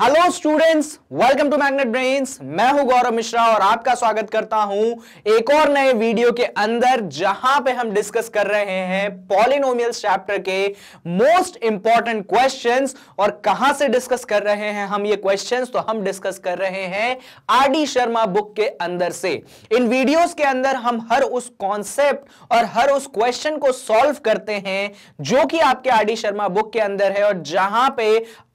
hello students welcome to Magnet Brains मैं हूं गौरव मिश्रा और आपका स्वागत करता हूं एक और नए वीडियो के अंदर जहां पे हम डिस्कस कर रहे हैं पॉलिनोमियल्स चैप्टर के मोस्ट इंपॉर्टेंट क्वेश्चंस और कहां से डिस्कस कर रहे हैं हम ये क्वेश्चंस तो हम डिस्कस कर रहे हैं आर डी शर्मा बुक के अंदर से इन वीडियोज के अंदर हम हर उस कॉन्सेप्ट और हर उस क्वेश्चन को सॉल्व करते हैं जो कि आपके आर डी शर्मा बुक के अंदर है और जहां पे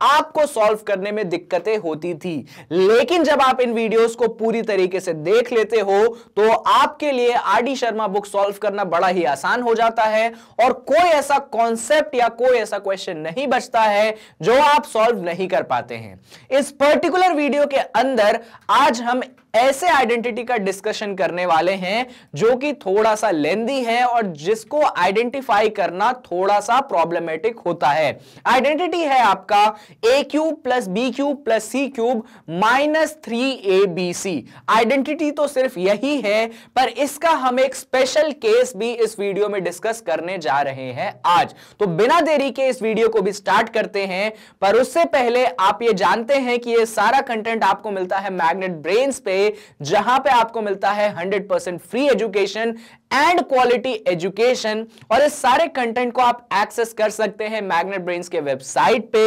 आपको सॉल्व करने में दिक्कतें होती थी लेकिन जब आप इन वीडियोस को पूरी तरीके से देख लेते हो तो आपके लिए आरडी शर्मा बुक सॉल्व करना बड़ा ही आसान हो जाता है और कोई ऐसा कॉन्सेप्ट या कोई ऐसा क्वेश्चन नहीं बचता है जो आप सॉल्व नहीं कर पाते हैं इस पर्टिकुलर वीडियो के अंदर आज हम ऐसे आइडेंटिटी का डिस्कशन करने वाले हैं जो कि थोड़ा सा लेंदी है और जिसको आइडेंटिफाई करना थोड़ा सा प्रॉब्लमेटिक होता है आइडेंटिटी है आपका a cube plus B cube plus C cube minus three A B c identity तो सिर्फ यही है पर इसका हम एक स्पेशल केस भी इस वीडियो में डिस्कस करने जा रहे हैं आज तो बिना देरी के इस वीडियो को भी स्टार्ट करते हैं पर उससे पहले आप ये जानते हैं कि ये सारा कंटेंट आपको मिलता है मैग्नेट ब्रेन पे जहां पे आपको मिलता है 100% free education and quality education और इस सारे कंटेंट को आप एक्सेस कर सकते हैं मैग्नेट ब्रेन के वेबसाइट पे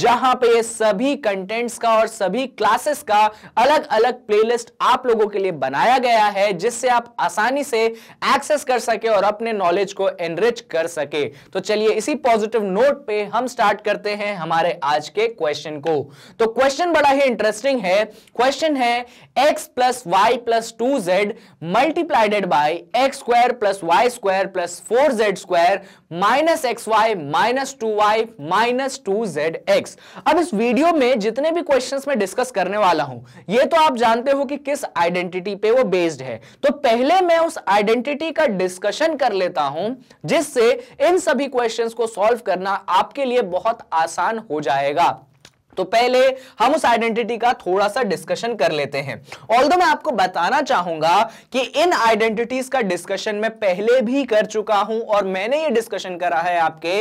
जहां पे ये सभी कंटेंट्स का और सभी क्लासेस का अलग अलग प्लेलिस्ट आप लोगों के लिए बनाया गया है जिससे आप आसानी से एक्सेस कर सके और अपने नॉलेज को एनरिच कर सके तो चलिए इसी पॉजिटिव नोट पे हम स्टार्ट करते हैं हमारे आज के क्वेश्चन को तो क्वेश्चन बड़ा ही इंटरेस्टिंग है क्वेश्चन है x plus Y plus two z multiplied by x square plus Y square plus four Z square minus x Y minus two y minus two Z x अब इस video में जितने भी questions मैं discuss करने वाला हूं ये तो आप जानते हो कि किस आइडेंटिटी पे वो बेस्ड है तो पहले मैं उस आइडेंटिटी का डिस्कशन कर लेता हूं जिससे इन सभी क्वेश्चन को सॉल्व करना आपके लिए बहुत आसान हो जाएगा तो पहले हम उस आइडेंटिटी का थोड़ा सा डिस्कशन कर लेते हैं ऑल मैं आपको बताना चाहूंगा कि इन आइडेंटिटीज का डिस्कशन मैं पहले भी कर चुका हूं और मैंने ये डिस्कशन करा है आपके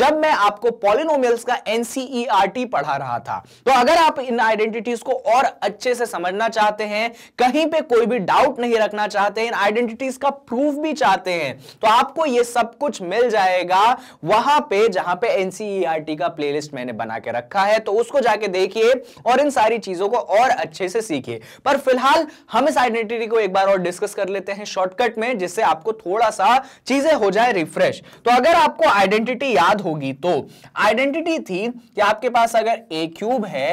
जब मैं आपको पॉलिनोमियल्स का एनसीईआरटी e पढ़ा रहा था तो अगर आप इन आइडेंटिटीज को और अच्छे से समझना चाहते हैं कहीं पर कोई भी डाउट नहीं रखना चाहते इन आइडेंटिटीज का प्रूफ भी चाहते हैं तो आपको यह सब कुछ मिल जाएगा वहां पर जहां पे एनसीईआरटी e का प्ले मैंने बना के रखा है तो उसको को जाके देखिए और इन सारी चीजों को और अच्छे से सीखिए पर फिलहाल हम इस आइडेंटिटी को एक बार और डिस्कस कर लेते हैं शॉर्टकट में जिससे आपको थोड़ा सा चीजें हो जाए रिफ्रेश तो अगर आपको आइडेंटिटी याद होगी तो आइडेंटिटी थी कि आपके पास अगर ए क्यूब है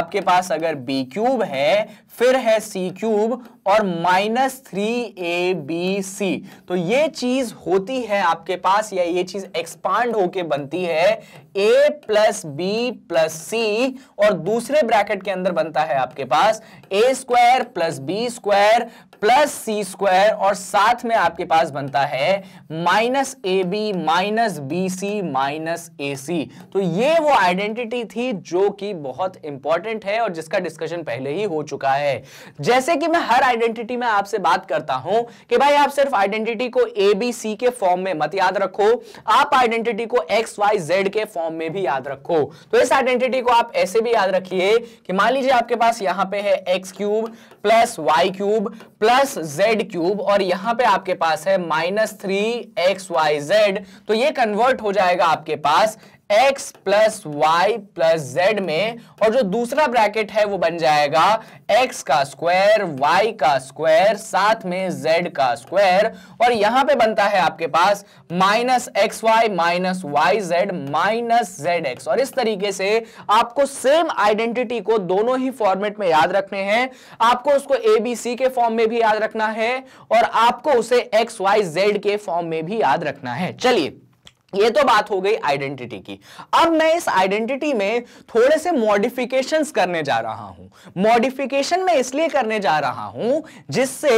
आपके पास अगर बी क्यूब है फिर है सी क्यूब और minus three A B C तो ये चीज होती है आपके पास या ये चीज एक्सपांड होके बनती है ए प्लस बी प्लस सी और दूसरे ब्रैकेट के अंदर बनता है आपके पास ए square plus B square plus सी स्क्वायर और साथ में आपके पास बनता है minus A B minus B C minus ए सी तो ये वो आइडेंटिटी थी जो कि बहुत इंपॉर्टेंट है और जिसका डिस्कशन पहले ही हो चुका है जैसे कि मैं हर आइडेंटिटी में आपसे बात करता हूं कि भाई आप सिर्फ आइडेंटिटी को ए बी सी के फॉर्म में मत याद रखो आप आइडेंटिटी को एक्स वाई जेड के फॉर्म में भी याद रखो तो इस आइडेंटिटी को आप ऐसे भी याद रखिए कि मान लीजिए आपके पास यहां पे है x cube plus Y cube plus Z cube और यहां पे आपके पास है minus three x Y Z तो ये कन्वर्ट हो जाएगा आपके पास x plus Y plus z में और जो दूसरा ब्रैकेट है वो बन जाएगा x का स्क्वायर y का स्क्वायर साथ में z का स्क्वायर और यहां पे बनता है आपके पास minus x Y minus Y Z minus Z x और इस तरीके से आपको सेम आइडेंटिटी को दोनों ही फॉर्मेट में याद रखने हैं आपको उसको ए बी सी के फॉर्म में भी याद रखना है और आपको उसे एक्स वाई जेड के फॉर्म में भी याद रखना है चलिए ये तो बात हो गई आइडेंटिटी की अब मैं इस आइडेंटिटी में थोड़े से मॉडिफिकेशंस करने जा रहा हूं मॉडिफिकेशन मैं इसलिए करने जा रहा हूं जिससे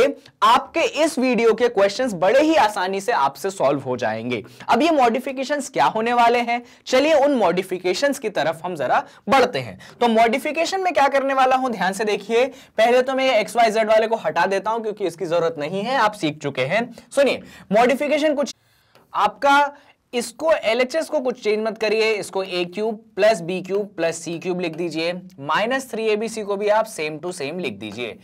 आपके इस वीडियो के क्वेश्चंस बड़े ही आसानी से आपसे सॉल्व हो जाएंगे अब ये मॉडिफिकेशंस क्या होने वाले हैं चलिए उन मॉडिफिकेशंस की तरफ हम जरा बढ़ते हैं तो मॉडिफिकेशन में क्या करने वाला हूं ध्यान से देखिए पहले तो मैं एक्स वाई जेड वाले को हटा देता हूं क्योंकि इसकी जरूरत नहीं है आप सीख चुके हैं सुनिए मॉडिफिकेशन कुछ आपका इसको एलएचएस को कुछ चेंज मत करिए इसको a cube plus B cube plus C cube लिख दीजिए माइनस थ्री सी को भी आप सेम टू सेम लिख दीजिए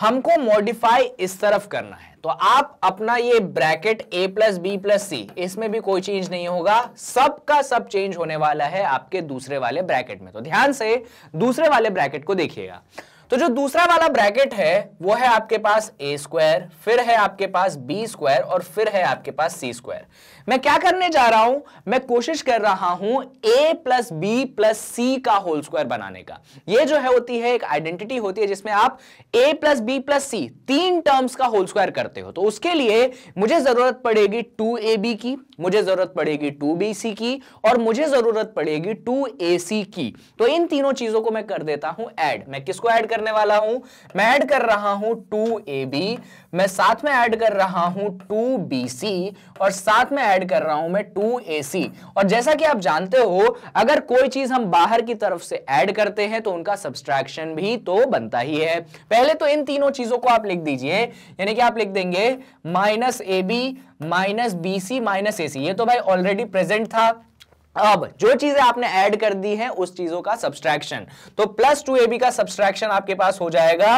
हमको मॉडिफाई इस तरफ करना है तो आप अपना ये bracket a plus B plus c इसमें भी कोई चेंज नहीं होगा सब का सब चेंज होने वाला है आपके दूसरे वाले ब्रैकेट में तो ध्यान से दूसरे वाले ब्रैकेट को देखिएगा तो जो दूसरा वाला ब्रैकेट है वो है आपके पास ए स्क्वायर फिर है आपके पास बी स्क्वायर और फिर है आपके पास सी स्क्वायर मैं क्या करने जा रहा हूं मैं कोशिश कर रहा हूं ए प्लस बी प्लस सी का होल स्क्वायर बनाने का ये जो है होती है एक आइडेंटिटी होती है जिसमें आप ए प्लस बी प्लस सी तीन टर्म्स का होल स्क्वायर करते हो तो उसके लिए मुझे जरूरत पड़ेगी टू ए बी की मुझे जरूरत पड़ेगी टू बी सी की और मुझे जरूरत पड़ेगी टू ए सी की तो इन तीनों चीजों को मैं कर देता हूं एड मैं किसको एड करने वाला हूं मैं एड कर रहा हूं टू ए बी मैं साथ में ऐड कर रहा हूं टू बी सी और साथ में ऐड कर रहा हूं मैं टू ए सी और जैसा कि आप जानते हो अगर कोई चीज हम बाहर की तरफ से ऐड करते हैं तो उनका सब्सट्रैक्शन भी तो बनता ही है पहले तो इन तीनों चीजों को आप लिख दीजिए यानी कि आप लिख देंगे minus A B minus B C minus ए सी ये तो भाई ऑलरेडी प्रेजेंट था अब जो चीजें आपने ऐड कर दी हैं उस चीजों का सब्सट्रैक्शन तो प्लस टू ए बी का सब्सट्रैक्शन आपके पास हो जाएगा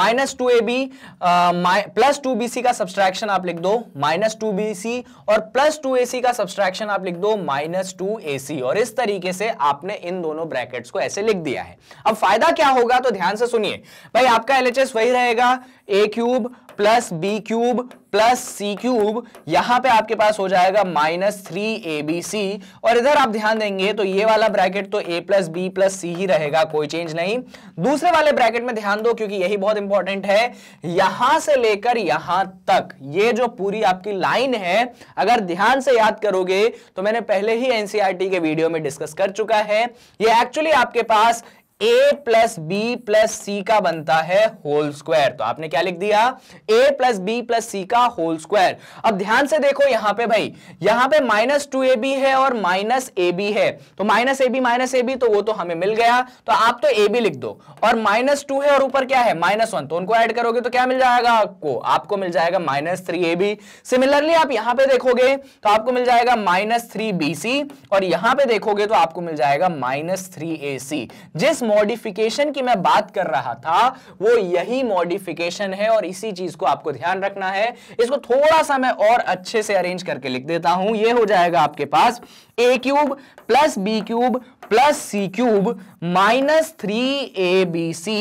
minus two a B plus two b c का सब्सट्रैक्शन आप लिख दो माइनस टू बी सी और प्लस टू ए सी का सब्सट्रैक्शन आप लिख दो माइनस टू ए सी और इस तरीके से आपने इन दोनों ब्रैकेट्स को ऐसे लिख दिया है अब फायदा क्या होगा तो ध्यान से सुनिए भाई आपका एल वही रहेगा a cube plus B cube plus C cube यहां पे आपके पास हो जाएगा minus three A B C और इधर आप ध्यान देंगे तो ये वाला ब्रैकेट तो ए प्लस बी प्लस सी ही रहेगा कोई चेंज नहीं दूसरे वाले ब्रैकेट में ध्यान दो क्योंकि यही बहुत इंपॉर्टेंट है यहां से लेकर यहां तक ये जो पूरी आपकी लाइन है अगर ध्यान से याद करोगे तो मैंने पहले ही एनसीआरटी e के वीडियो में डिस्कस कर चुका है ये एक्चुअली आपके पास ए प्लस बी प्लस सी का बनता है होल स्क्वायर तो आपने क्या लिख दिया ए प्लस बी प्लस सी का होल स्क्वायर अब ध्यान से देखो यहां पे भाई यहां पे माइनस टू ए बी है और माइनस ए बी है तो minus A B minus A b तो वो तो हमें मिल गया तो आप तो ए बी लिख दो और माइनस टू है और ऊपर क्या है माइनस वन तो उनको एड करोगे तो क्या मिल जाएगा आपको आपको मिल जाएगा माइनस थ्री ए बी सिमिलरली आप यहां पर देखोगे तो आपको मिल जाएगा माइनस थ्री बी सी और यहां पर देखोगे तो आपको मिल जाएगा माइनस थ्री ए सी जिस मॉडिफिकेशन की मैं बात कर रहा था वो यही मॉडिफिकेशन है और इसी चीज को आपको ध्यान रखना है इसको थोड़ा सा मैं और अच्छे से अरेंज करके लिख देता हूं ये हो जाएगा आपके पास ए cube plus B cube plus C cube minus three A B C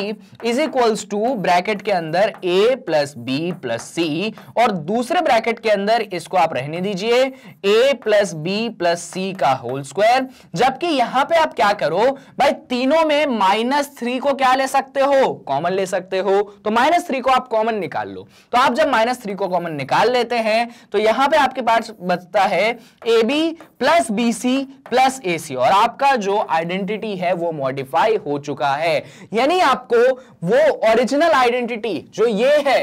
is equals to bracket के अंदर ए प्लस बी प्लस सी और दूसरे ब्रैकेट के अंदर इसको आप रहने दीजिए ए प्लस बी प्लस सी का होल स्क्वायर जबकि यहां पे आप क्या करो भाई तीनों में माइनस थ्री को क्या ले सकते हो कॉमन ले सकते हो तो माइनस थ्री को आप कॉमन निकाल लो तो आप जब माइनस थ्री को कॉमन निकाल लेते हैं तो यहां पर आपके पास बचता है A B plus b b C plus A c और आपका जो आइडेंटिटी है वो मॉडिफाई हो चुका है यानी आपको वो ओरिजिनल आइडेंटिटी जो ये है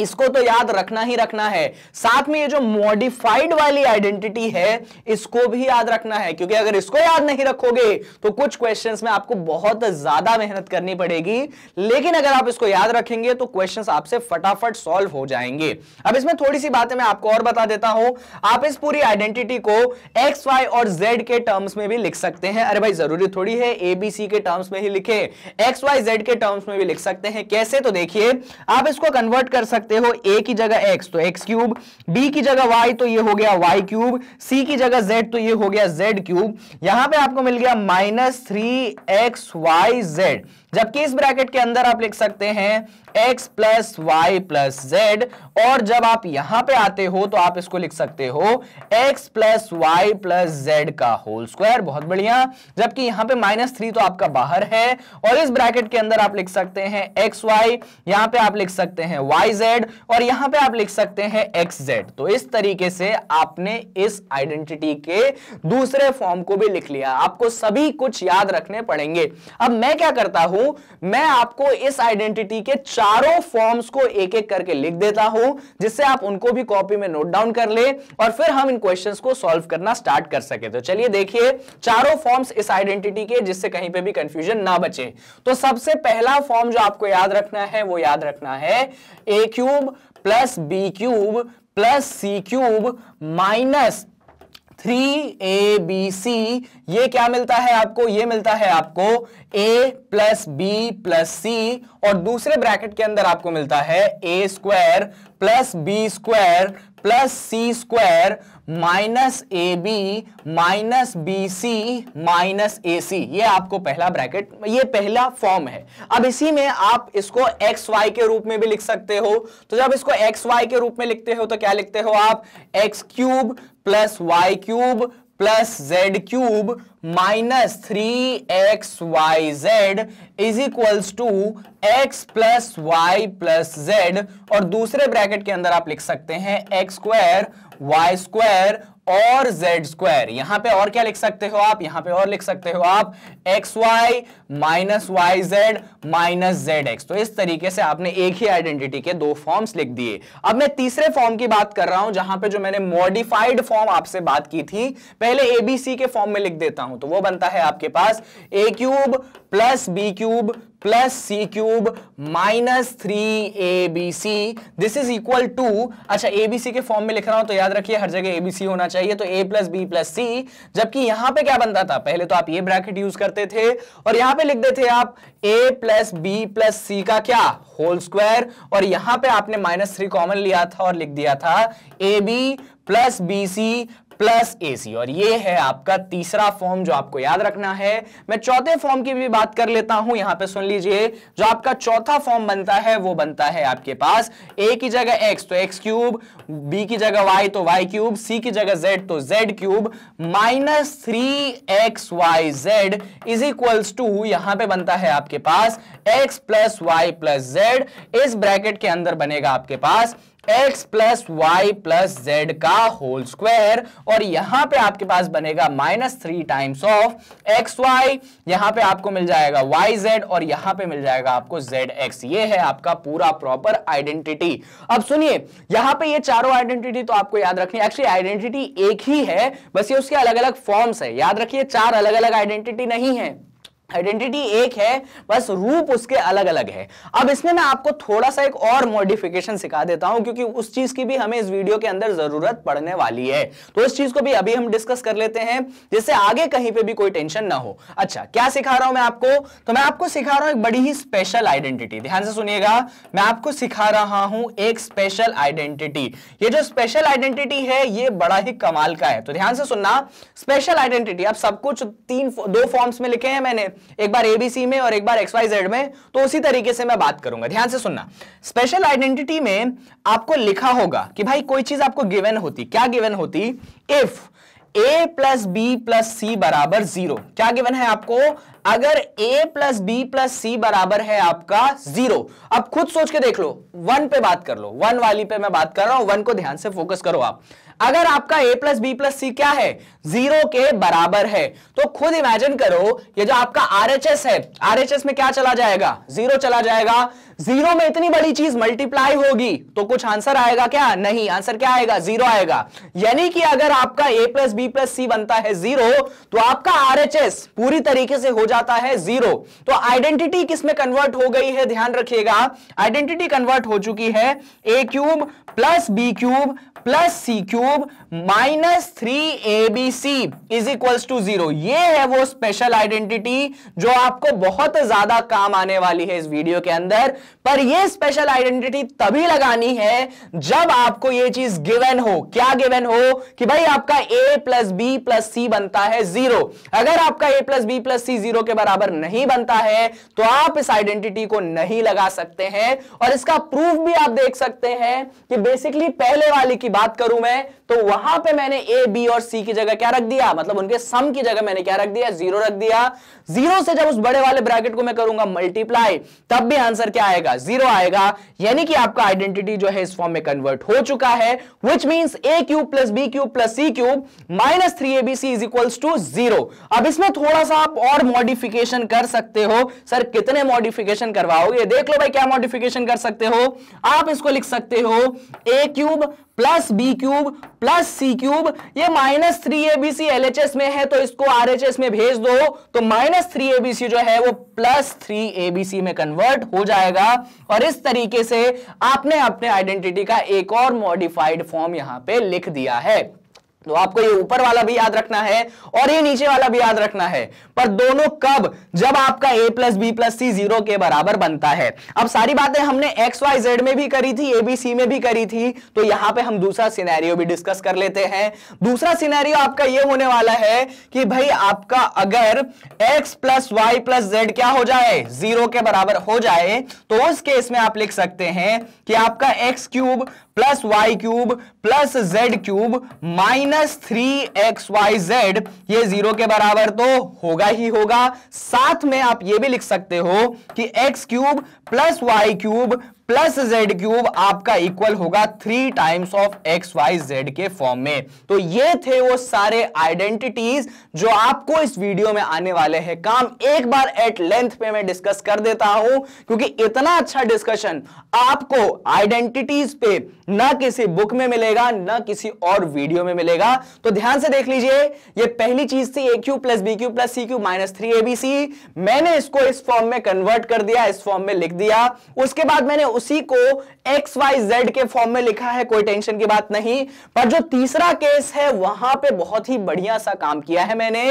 इसको तो याद रखना ही रखना है साथ में ये जो मॉडिफाइड वाली आइडेंटिटी है इसको भी याद रखना है क्योंकि अगर इसको याद नहीं रखोगे तो कुछ क्वेश्चंस में आपको बहुत ज्यादा मेहनत करनी पड़ेगी लेकिन अगर आप इसको याद रखेंगे तो क्वेश्चंस आपसे फटाफट सॉल्व हो जाएंगे अब इसमें थोड़ी सी बातें मैं आपको और बता देता हूं आप इस पूरी आइडेंटिटी को एक्स वाई और जेड के टर्म्स में भी लिख सकते हैं अरे भाई जरूरी थोड़ी है एबीसी के टर्म्स में ही लिखे एक्स वाई जेड के टर्म्स में भी लिख सकते हैं कैसे तो देखिए आप इसको कन्वर्ट कर सकते सकते हो ए की जगह एक्स तो एक्स क्यूब बी की जगह वाई तो ये हो गया वाई क्यूब सी की जगह जेड तो ये हो गया जेड क्यूब यहां पे आपको मिल गया minus three x Y z जबकि इस ब्रैकेट के अंदर आप लिख सकते हैं x plus Y plus Z और जब आप यहां पे आते हो तो आप इसको लिख सकते हो x plus Y plus Z का होल स्क्वायर बहुत बढ़िया जबकि यहां पे माइनस थ्री तो आपका बाहर है और इस ब्रैकेट के अंदर आप लिख सकते हैं एक्स वाई यहां पर आप लिख सकते हैं वाई जेड और यहां पर आप लिख सकते हैं एक्स जेड तो इस तरीके से आपने इस आइडेंटिटी के दूसरे फॉर्म को भी लिख लिया आपको सभी कुछ याद रखने पड़ेंगे अब मैं क्या करता हूं हूं मैं आपको इस आइडेंटिटी के चारों फॉर्म्स को एक एक करके लिख देता हूं जिससे आप उनको भी कॉपी में नोट डाउन कर ले और फिर हम इन क्वेश्चंस को सॉल्व करना स्टार्ट कर सके तो चलिए देखिए चारों फॉर्म्स इस आइडेंटिटी के जिससे कहीं पर भी कंफ्यूजन ना बचे तो सबसे पहला फॉर्म जो आपको याद रखना है वो याद रखना है ए cube plus B cube plus C cube minus three A B C ये क्या मिलता है आपको ये मिलता है आपको ए प्लस बी प्लस सी और दूसरे ब्रैकेट के अंदर आपको मिलता है ए square plus B square plus C square minus A B minus B C minus ए सी ये आपको पहला ब्रैकेट ये पहला फॉर्म है अब इसी में आप इसको एक्स वाई के रूप में भी लिख सकते हो तो जब इसको एक्स वाई के रूप में लिखते हो तो क्या लिखते हो आप x cube plus y cube plus z cube minus three x Y z is equals to x plus Y plus Z और दूसरे ब्रैकेट के अंदर आप लिख सकते हैं एक्स स्क्वायर वाई स्क्वायर और जेड स्क्वायर यहां पे और क्या लिख सकते हो आप यहां पे और लिख सकते हो आप x Y minus Y Z minus Z x तो इस तरीके से आपने एक ही आइडेंटिटी के दो फॉर्म्स लिख दिए अब मैं तीसरे फॉर्म की बात कर रहा हूं जहां पे जो मैंने मॉडिफाइड फॉर्म आपसे बात की थी पहले एबीसी के फॉर्म में लिख देता हूं हूं तो वो बनता है आपके पास ए cube plus B cube plus C cube minus three A B C this is equal to अच्छा ए बी सी के फॉर्म में लिख रहा हूं तो याद रखिए हर जगह ए बी सी होना चाहिए तो ए प्लस बी प्लस सी जबकि यहां पे क्या बनता था पहले तो आप ये ब्रैकेट यूज करते थे और यहां पे लिख देते आप ए प्लस बी प्लस सी का क्या होल स्क्वायर और यहां पे आपने माइनस थ्री कॉमन लिया था और लिख दिया था a B plus B C plus सी और ये है आपका तीसरा फॉर्म जो आपको याद रखना है मैं चौथे फॉर्म की भी बात कर लेता हूं यहां पे सुन लीजिए जो आपका चौथा फॉर्म बनता है वो बनता है आपके पास ए की जगह एक्स तो एक्स क्यूब बी की जगह वाई तो वाई क्यूब सी की जगह जेड तो z cube minus three x Y z is equals to यहां पर बनता है आपके पास x plus Y plus z इस ब्रैकेट के अंदर बनेगा आपके पास x plus Y plus Z का होल स्क्वायर और यहां पे आपके पास बनेगा minus three times of x y यहां पे आपको मिल जाएगा वाई जेड और यहां पे मिल जाएगा आपको जेड एक्स ये है आपका पूरा प्रॉपर आइडेंटिटी अब सुनिए यहां पे ये चारों आइडेंटिटी तो आपको याद रखनी है एक्चुअली आइडेंटिटी एक ही है बस ये उसके अलग अलग फॉर्म्स है याद रखिए चार अलग अलग आइडेंटिटी नहीं है आइडेंटिटी एक है बस रूप उसके अलग अलग है अब इसमें मैं आपको थोड़ा सा एक और मॉडिफिकेशन सिखा देता हूं क्योंकि उस चीज की भी हमें इस वीडियो के अंदर जरूरत पड़ने वाली है तो उस चीज को भी अभी हम डिस्कस कर लेते हैं जिससे आगे कहीं पे भी कोई टेंशन ना हो अच्छा क्या सिखा रहा हूं मैं आपको तो मैं आपको सिखा रहा हूं एक बड़ी ही स्पेशल आइडेंटिटी ध्यान से सुनिएगा मैं आपको सिखा रहा हूं एक स्पेशल आइडेंटिटी ये जो स्पेशल आइडेंटिटी है ये बड़ा ही कमाल का है तो ध्यान से सुनना स्पेशल आइडेंटिटी अब सब कुछ तीन दो फॉर्म्स में लिखे हैं मैंने एक बार एबीसी में और एक बार एक्सवाई जेड में तो उसी तरीके से मैं बात करूंगा ध्यान से सुनना स्पेशल आइडेंटिटी में आपको लिखा होगा कि भाई कोई चीज आपको गिवन होती क्या गिवन होती if A plus B plus C बराबर जीरो क्या गिवन है आपको अगर A plus B plus C बराबर है आपका जीरो अब खुद सोच के देख लो वन पे बात कर लो वन वाली पे मैं बात कर रहा हूं वन को ध्यान से फोकस करो आप अगर आपका ए प्लस बी प्लस सी क्या है जीरो के बराबर है तो खुद इमेजिन करो ये जो आपका आरएचएस है आरएचएस में क्या चला जाएगा जीरो चला जाएगा जीरो में इतनी बड़ी चीज मल्टीप्लाई होगी तो कुछ आंसर आएगा क्या नहीं आंसर क्या आएगा जीरो आएगा यानी कि अगर आपका ए प्लस बी प्लस सी बनता है जीरो तो आपका आरएचएस पूरी तरीके से हो जाता है जीरो तो आइडेंटिटी किसमें कन्वर्ट हो गई है ध्यान रखिएगा आइडेंटिटी कन्वर्ट हो चुकी है ए cube plus B cube plus C cube cube minus three A B C is equal to zero ये है वो स्पेशल आइडेंटिटी जो आपको बहुत ज्यादा काम आने वाली है इस वीडियो के अंदर पर ये स्पेशल आइडेंटिटी तभी लगानी है जब आपको ये चीज गिवन हो क्या गिवन हो कि भाई आपका ए प्लस बी प्लस सी बनता है जीरो अगर आपका ए प्लस बी प्लस सी जीरो के बराबर नहीं बनता है तो आप इस आइडेंटिटी को नहीं लगा सकते हैं और इसका प्रूफ भी आप देख सकते हैं कि बेसिकली पहले वाली की बात करूं मैं तो वहां पे मैंने ए बी और सी की जगह क्या रख दिया मतलब उनके सम की जगह मैंने क्या रख दिया जीरो रख दिया जीरो से जब उस बड़े वाले ब्रैकेट को मैं करूंगा मल्टीप्लाई तब भी आंसर क्या आएगा जीरो आएगा यानी कि आपका आइडेंटिटी जो है इस फॉर्म में कन्वर्ट हो चुका है which mean A cube plus B cube plus C cube minus three C is equal to zero अब इसमें थोड़ा सा आप और मॉडिफिकेशन कर सकते हो सर कितने मॉडिफिकेशन करवाओगे देख लो भाई क्या मॉडिफिकेशन कर सकते हो आप इसको लिख सकते हो A cube plus B cube plus C cube ये माइनस थ्री एबीसी एलएचएस में है तो इसको आरएचएस में भेज दो तो माइनस थ्री एबीसी जो है वो प्लस थ्री एबीसी में कन्वर्ट हो जाएगा और इस तरीके से आपने अपने आइडेंटिटी का एक और मॉडिफाइड फॉर्म यहां पे लिख दिया है तो आपको ये ऊपर वाला भी याद रखना है और ये नीचे वाला भी याद रखना है पर दोनों कब जब आपका a plus B plus C zero के बराबर बनता है अब सारी बातें हमने एक्स वाई जेड में भी करी थी एबीसी में भी करी थी तो यहां पे हम दूसरा सिनेरियो भी डिस्कस कर लेते हैं दूसरा सिनेरियो आपका ये होने वाला है कि भाई आपका अगर X plus Y plus Z क्या हो जाए जीरो के बराबर हो जाए तो उस केस में आप लिख सकते हैं कि आपका X cube plus Y cube plus Z cube minus three x Y Z ये जीरो के बराबर तो होगा ही होगा साथ में आप ये भी लिख सकते हो कि x cube plus Y cube plus Z cube आपका इक्वल होगा three times of x Y Z के फॉर्म में तो ये थे वो सारे आइडेंटिटीज जो आपको इस वीडियो में आने वाले हैं काम एक बार एट लेंथ पे मैं डिस्कस कर देता हूं क्योंकि इतना अच्छा डिस्कशन आपको आइडेंटिटीज पे ना किसी बुक में मिलेगा ना किसी और वीडियो में मिलेगा तो ध्यान से देख लीजिए ये पहली चीज थी A cube plus B cube plus C cube minus three ABC मैंने इसको इस फॉर्म में कन्वर्ट कर दिया इस फॉर्म में लिख दिया उसके बाद मैंने उसी को एक्स वाई जेड के फॉर्म में लिखा है कोई टेंशन की बात नहीं पर जो तीसरा केस है वहां पे बहुत ही बढ़िया सा काम किया है मैंने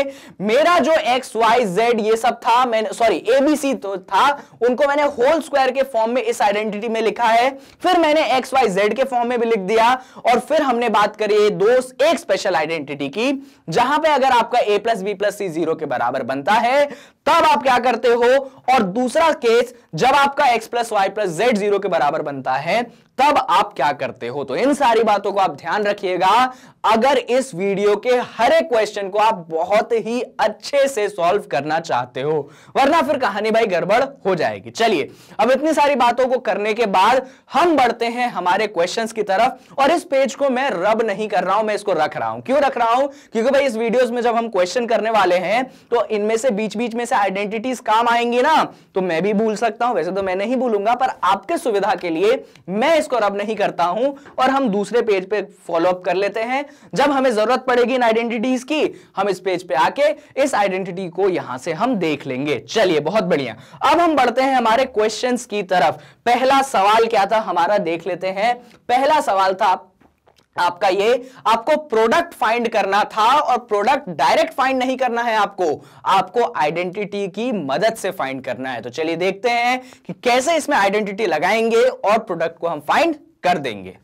मेरा जो एक्स वाई जेड ये सब था मैंने सॉरी एबीसी तो था उनको मैंने होल स्क्वायर के फॉर्म में इस आइडेंटिटी में लिखा है फिर मैंने एक्स वाई जेड के फॉर्म में भी लिख दिया और फिर हमने बात करी दो एक स्पेशल आइडेंटिटी की जहां पर अगर आपका ए प्लस बी प्लस सी जीरो के बराबर बनता है तब आप क्या करते हो और दूसरा केस जब आपका X plus Y plus Z zero के बराबर बनता है है तब आप क्या करते हो तो इन सारी बातों को आप ध्यान रखिएगा अगर इस वीडियो के हर एक क्वेश्चन को आप बहुत ही अच्छे से सॉल्व करना चाहते हो वरना फिर कहानी भाई गड़बड़ हो जाएगी चलिए अब इतनी सारी बातों को करने के बाद हम बढ़ते हैं हमारे क्वेश्चंस की तरफ और इस पेज को मैं रब नहीं कर रहा हूं मैं इसको रख रहा हूं क्यों रख रहा हूं क्योंकि भाई इस वीडियो में जब हम क्वेश्चन करने वाले हैं तो इनमें से बीच बीच में से आइडेंटिटीज काम आएंगी ना तो मैं भी भूल सकता हूं वैसे तो मैं नहीं भूलूंगा पर आपके सुविधा के लिए मैं इसको रब नहीं करता हूं और हम दूसरे पेज पे फॉलोअप कर लेते हैं जब हमें जरूरत पड़ेगी इन आइडेंटिटीज की हम इस पेज पे आके इस आइडेंटिटी को यहां से हम देख लेंगे चलिए बहुत बढ़िया अब हम बढ़ते हैं हमारे क्वेश्चन की तरफ पहला सवाल क्या था हमारा देख लेते हैं पहला सवाल था आपका ये आपको प्रोडक्ट फाइंड करना था और प्रोडक्ट डायरेक्ट फाइंड नहीं करना है आपको आपको आइडेंटिटी की मदद से फाइंड करना है तो चलिए देखते हैं कि कैसे इसमें आइडेंटिटी लगाएंगे और प्रोडक्ट को हम फाइंड कर देंगे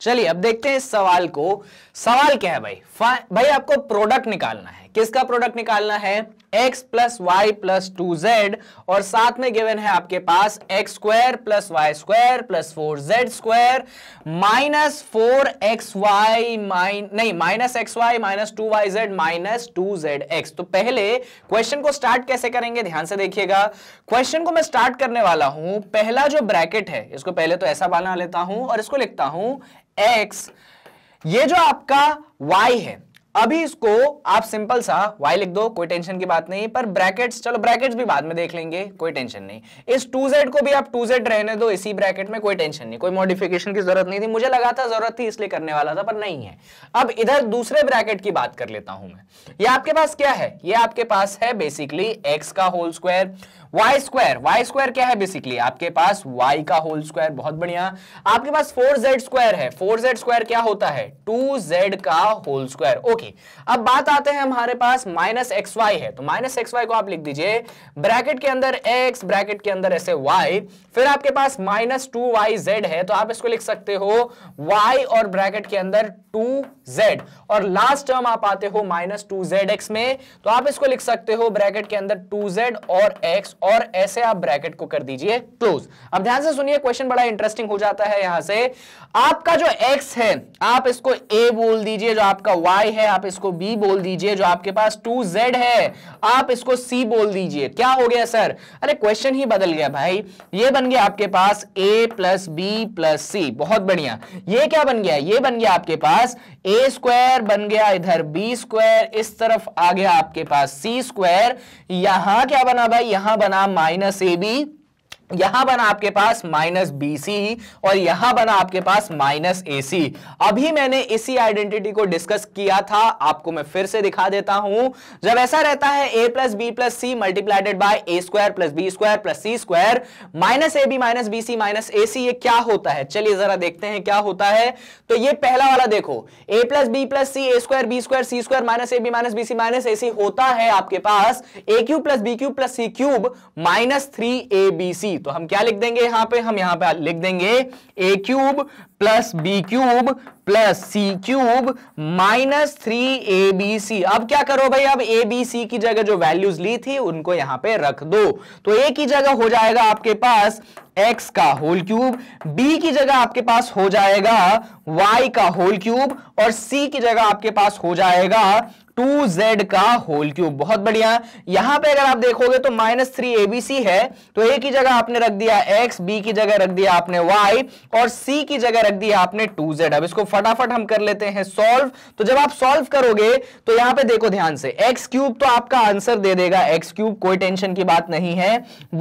चलिए अब देखते हैं इस सवाल को सवाल क्या है भाई भाई आपको प्रोडक्ट निकालना है किसका प्रोडक्ट निकालना है x plus Y plus two Z और साथ में गिवन है आपके पास X square plus Y square plus four Z square minus four X Y mine नहीं minus x Y minus two Y Z minus two Z x तो पहले question को स्टार्ट कैसे करेंगे ध्यान से देखिएगा क्वेश्चन को मैं स्टार्ट करने वाला हूं पहला जो ब्रैकेट है इसको पहले तो ऐसा बना लेता हूं और इसको लिखता हूं एक्स ये जो आपका वाई है अभी इसको आप सिंपल सा वाई लिख दो कोई टेंशन की बात नहीं पर ब्रैकेट्स चलो ब्रैकेट्स भी बाद में देख लेंगे कोई टेंशन नहीं इस टू जेड को भी आप टू जेड रहने दो इसी ब्रैकेट में कोई टेंशन नहीं कोई मॉडिफिकेशन की जरूरत नहीं थी मुझे लगा था जरूरत थी इसलिए करने वाला था पर नहीं है अब इधर दूसरे ब्रैकेट की बात कर लेता हूं मैं ये आपके पास क्या है ये आपके पास है बेसिकली एक्स का whole square Y square Y square क्या है बेसिकली आपके पास वाई का होल स्क्वायर बहुत बढ़िया आपके पास फोर जेड स्क्वायर है फोर जेड स्क्वायर क्या होता है टू जेड का होल स्क्वायर ओके अब बात आते हैं हमारे पास माइनस एक्स वाई है तो माइनस एक्स वाई को आप लिख दीजिए ब्रैकेट के अंदर एक्स ब्रैकेट के अंदर ऐसे वाई फिर आपके पास माइनस टू वाई जेड है तो आप इसको लिख सकते हो वाई और ब्रैकेट के अंदर टू जेड और लास्ट टर्म आप आते हो माइनस टू जेड एक्स में तो आप इसको लिख सकते हो ब्रैकेट के अंदर टू जेड और एक्स और ऐसे आप ब्रैकेट को कर दीजिए क्लोज अब ध्यान से सुनिए क्वेश्चन बड़ा इंटरेस्टिंग हो जाता है यहां से आपका जो एक्स है आप इसको ए बोल दीजिए जो आपका वाई है आप इसको बी बोल दीजिए जो आपके पास टू जेड है आप इसको सी बोल दीजिए क्या हो गया सर अरे क्वेश्चन ही बदल गया भाई ये बन गया आपके पास ए प्लस बी प्लस सी बहुत बढ़िया ये क्या बन गया ये बन गया आपके पास ए स्क्वायर बन गया इधर बी स्क्वायर इस तरफ आ गया आपके पास सी स्क्वायर यहां क्या बना भाई यहां बना बना माइनस ए बी यहां बना आपके पास माइनस बी सी और यहां बना आपके पास माइनस ए सी अभी मैंने इसी आइडेंटिटी को डिस्कस किया था आपको मैं फिर से दिखा देता हूं जब ऐसा रहता है ए plus B plus C multiplied by A square plus B square plus C square minus A B minus B C minus ए सी ये क्या होता है चलिए जरा देखते हैं क्या होता है तो ये पहला वाला देखो A plus B plus C A square B square C square minus A B minus B C minus A C होता है आपके पास ए cube plus B cube plus C cube minus three A B C तो हम क्या लिख देंगे यहां पे हम यहां पे लिख देंगे A cube plus B cube plus C cube minus three A B C अब क्या करो भाई अब ए बी सी की जगह जो वैल्यूज ली थी उनको यहां पे रख दो तो ए की जगह हो जाएगा आपके पास एक्स का होल क्यूब बी की जगह आपके पास हो जाएगा वाई का होल क्यूब और सी की जगह आपके पास हो जाएगा टू जेड का होल क्यूब बहुत बढ़िया यहां पे अगर आप देखोगे तो माइनस थ्री एबीसी है तो ए की जगह आपने रख दिया एक्स बी की जगह रख दिया आपने वाई और सी की जगह रख दिया आपने टू जेड अब इसको फटाफट हम कर लेते हैं सॉल्व तो जब आप सॉल्व करोगे तो यहां पे देखो ध्यान से एक्स क्यूब तो आपका आंसर दे देगा एक्स क्यूब कोई टेंशन की बात नहीं है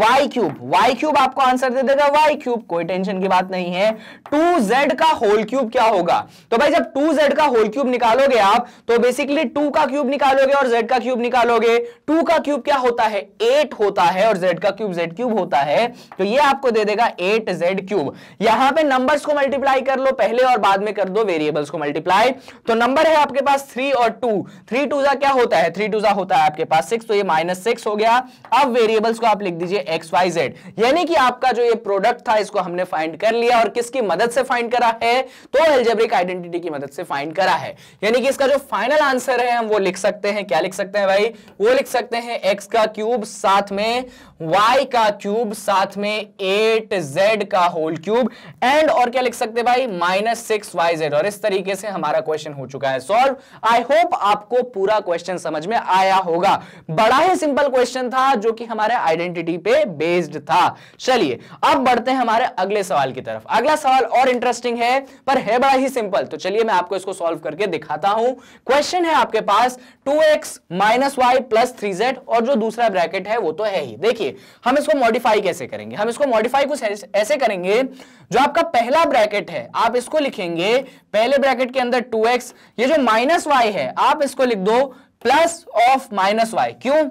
वाई क्यूब वाई क्यूब आपको आंसर दे देगा वाई क्यूब कोई टेंशन की बात नहीं है टू जेड का होल क्यूब क्या होगा तो भाई जब टू जेड का होल क्यूब निकालोगे आप तो बेसिकली टू का का क्यूब निकालोगे और जेड का क्यूब निकालोगे टू का क्यूब क्या होता है एट होता है और जेड का क्यूब जेड क्यूब होता है तो ये आपको दे देगा एट जेड क्यूब यहां पे नंबर्स को मल्टीप्लाई कर लो पहले और बाद में कर दो वेरिएबल्स को मल्टीप्लाई तो नंबर है आपके पास थ्री और टू थ्री टू जा क्या होता है थ्री टू जा होता है आपके पास सिक्स तो ये माइनस सिक्स हो गया अब वेरिएबल्स को आप लिख दीजिए एक्स वाई जेड यानी कि आपका जो ये प्रोडक्ट था इसको हमने फाइंड कर लिया और किसकी मदद से फाइंड करा है तो एल्जेब्रिक आइडेंटिटी की मदद से फाइंड करा है यानी कि इसका जो फाइनल आंसर है हम वो वो लिख सकते हैं क्या लिख सकते हैं भाई वो लिख सकते हैं एक्स का क्यूब साथ में y का क्यूब साथ में एट जेड का होल क्यूब एंड और क्या लिख सकते हैं भाई माइनस सिक्स वाई जेड और इस तरीके से हमारा क्वेश्चन हो चुका है सॉल्व आई होप आपको पूरा क्वेश्चन समझ में आया होगा बड़ा ही सिंपल क्वेश्चन था जो कि हमारे आइडेंटिटी पे बेस्ड था चलिए अब बढ़ते हैं हमारे अगले सवाल की तरफ अगला सवाल और इंटरेस्टिंग है पर है बड़ा ही सिंपल तो चलिए मैं आपको इसको सॉल्व करके दिखाता हूं क्वेश्चन है आपके पास पास two X minus Y plus three Z और जो दूसरा ब्रैकेट है वो तो है ही देखिए हम इसको मॉडिफाई कैसे करेंगे हम इसको मॉडिफाई कुछ ऐसे करेंगे जो आपका पहला ब्रैकेट है आप इसको लिखेंगे पहले ब्रैकेट के अंदर टू एक्स ये जो माइनस वाई है आप इसको लिख दो प्लस ऑफ माइनस वाई क्यों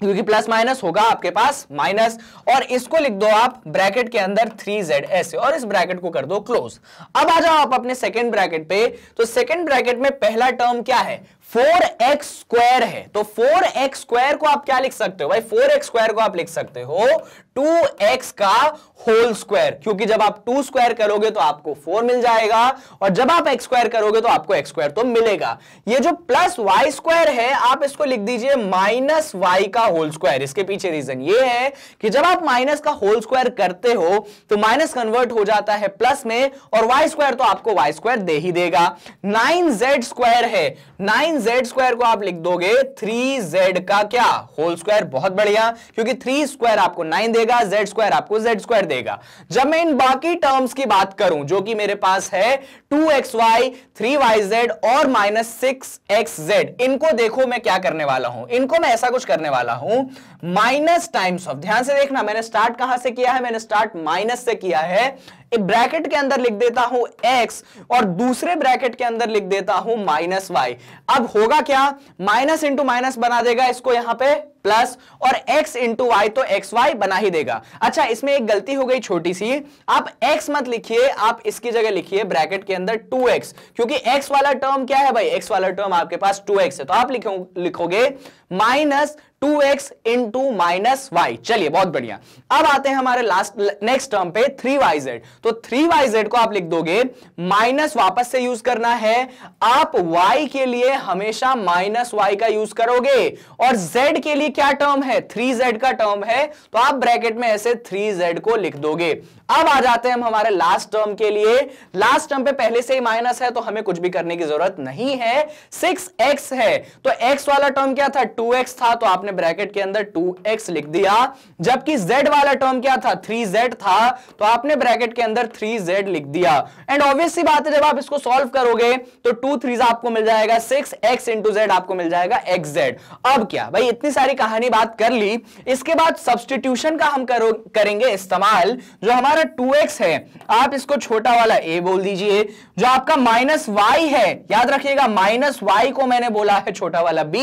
क्योंकि प्लस माइनस होगा आपके पास माइनस और इसको लिख दो आप ब्रैकेट के अंदर थ्री जेड ऐसे और इस ब्रैकेट को कर दो क्लोज अब आ जाओ आप अपने सेकंड ब्रैकेट पे तो सेकंड ब्रैकेट में पहला टर्म क्या है फोर एक्स स्क्वायर है तो फोर एक्स स्क्वायर को आप क्या लिख सकते हो भाई फोर एक्स स्क्वायर को आप लिख सकते हो टू एक्स का होल स्क्वायर क्योंकि जब आप टू स्क्वायर करोगे तो आपको फोर मिल जाएगा और जब आप एक्स स्क्वायर करोगे तो आपको एक्स स्क्वायर तो मिलेगा ये जो प्लस वाई स्क्वायर है आप इसको लिख दीजिए माइनस वाई का होल स्क्वायर इसके पीछे रीजन ये है कि जब आप माइनस का होल स्क्वायर करते हो तो माइनस कन्वर्ट हो जाता है प्लस में और वाई स्क्वायर तो आपको वाई स्क्वायर दे ही देगा नाइन जेड स्क्वायर है नाइन जेड स्क्वायर को आप लिख दोगे थ्री जेड का क्या होल स्क्वायर बहुत बढ़िया क्योंकि थ्री स्क्वायर आपको नाइन देगा देगा जेड स्क्वायर आपको जेड स्क्वायर देगा जब मैं इन बाकी टर्म्स की बात करूं जो कि मेरे पास है two X Y three Y Z और माइनस सिक्स एक्स जेड इनको देखो मैं क्या करने वाला हूं इनको मैं ऐसा कुछ करने वाला हूं माइनस टाइम्स ऑफ ध्यान से देखना मैंने स्टार्ट कहां से किया है मैंने स्टार्ट माइनस से किया है एक ब्रैकेट के अंदर लिख देता हूं x और दूसरे ब्रैकेट के अंदर लिख देता हूं माइनस वाई अब होगा क्या माइनस इंटू माइनस बना देगा इसको यहां पे प्लस और x इंटू वाई तो एक्स वाई बना ही देगा अच्छा इसमें एक गलती हो गई छोटी सी आप x मत लिखिए आप इसकी जगह लिखिए ब्रैकेट के अंदर 2x क्योंकि x वाला टर्म क्या है भाई x वाला टर्म आपके पास 2x है तो आप लिखोगे minus two X into minus Y चलिए बहुत बढ़िया अब आते हैं हमारे लास्ट नेक्स्ट टर्म पे थ्री वाई जेड तो थ्री वाई जेड को आप लिख दोगे माइनस वापस से यूज करना है आप वाई के लिए हमेशा माइनस वाई का यूज करोगे और जेड के लिए क्या टर्म है थ्री जेड का टर्म है तो आप ब्रैकेट में ऐसे थ्री जेड को लिख दोगे अब आ जाते हैं हम हमारे लास्ट टर्म के लिए लास्ट टर्म पे पहले से ही माइनस है तो हमें कुछ भी करने की जरूरत नहीं है सिक्स एक्स है तो एक्स वाला टर्म क्या था टू एक्स था तो आपने ब्रैकेट के अंदर टू एक्स लिख दिया जबकि जेड वाला टर्म क्या था थ्री जेड था तो आपने ब्रैकेट के अंदर थ्री जेड लिख दिया एंड ऑब्वियसली बात है जब आप इसको सॉल्व करोगे तो टू थ्री आपको मिल जाएगा सिक्स एक्स इंटू जेड आपको मिल जाएगा एक्स जेड अब क्या भाई इतनी सारी कहानी बात कर ली इसके बाद सब्सटीट्यूशन का हम करेंगे इस्तेमाल जो हमारे हमारा 2x है आप इसको छोटा वाला a बोल दीजिए जो आपका माइनस वाई है याद रखिएगा माइनस वाई को मैंने बोला है छोटा वाला b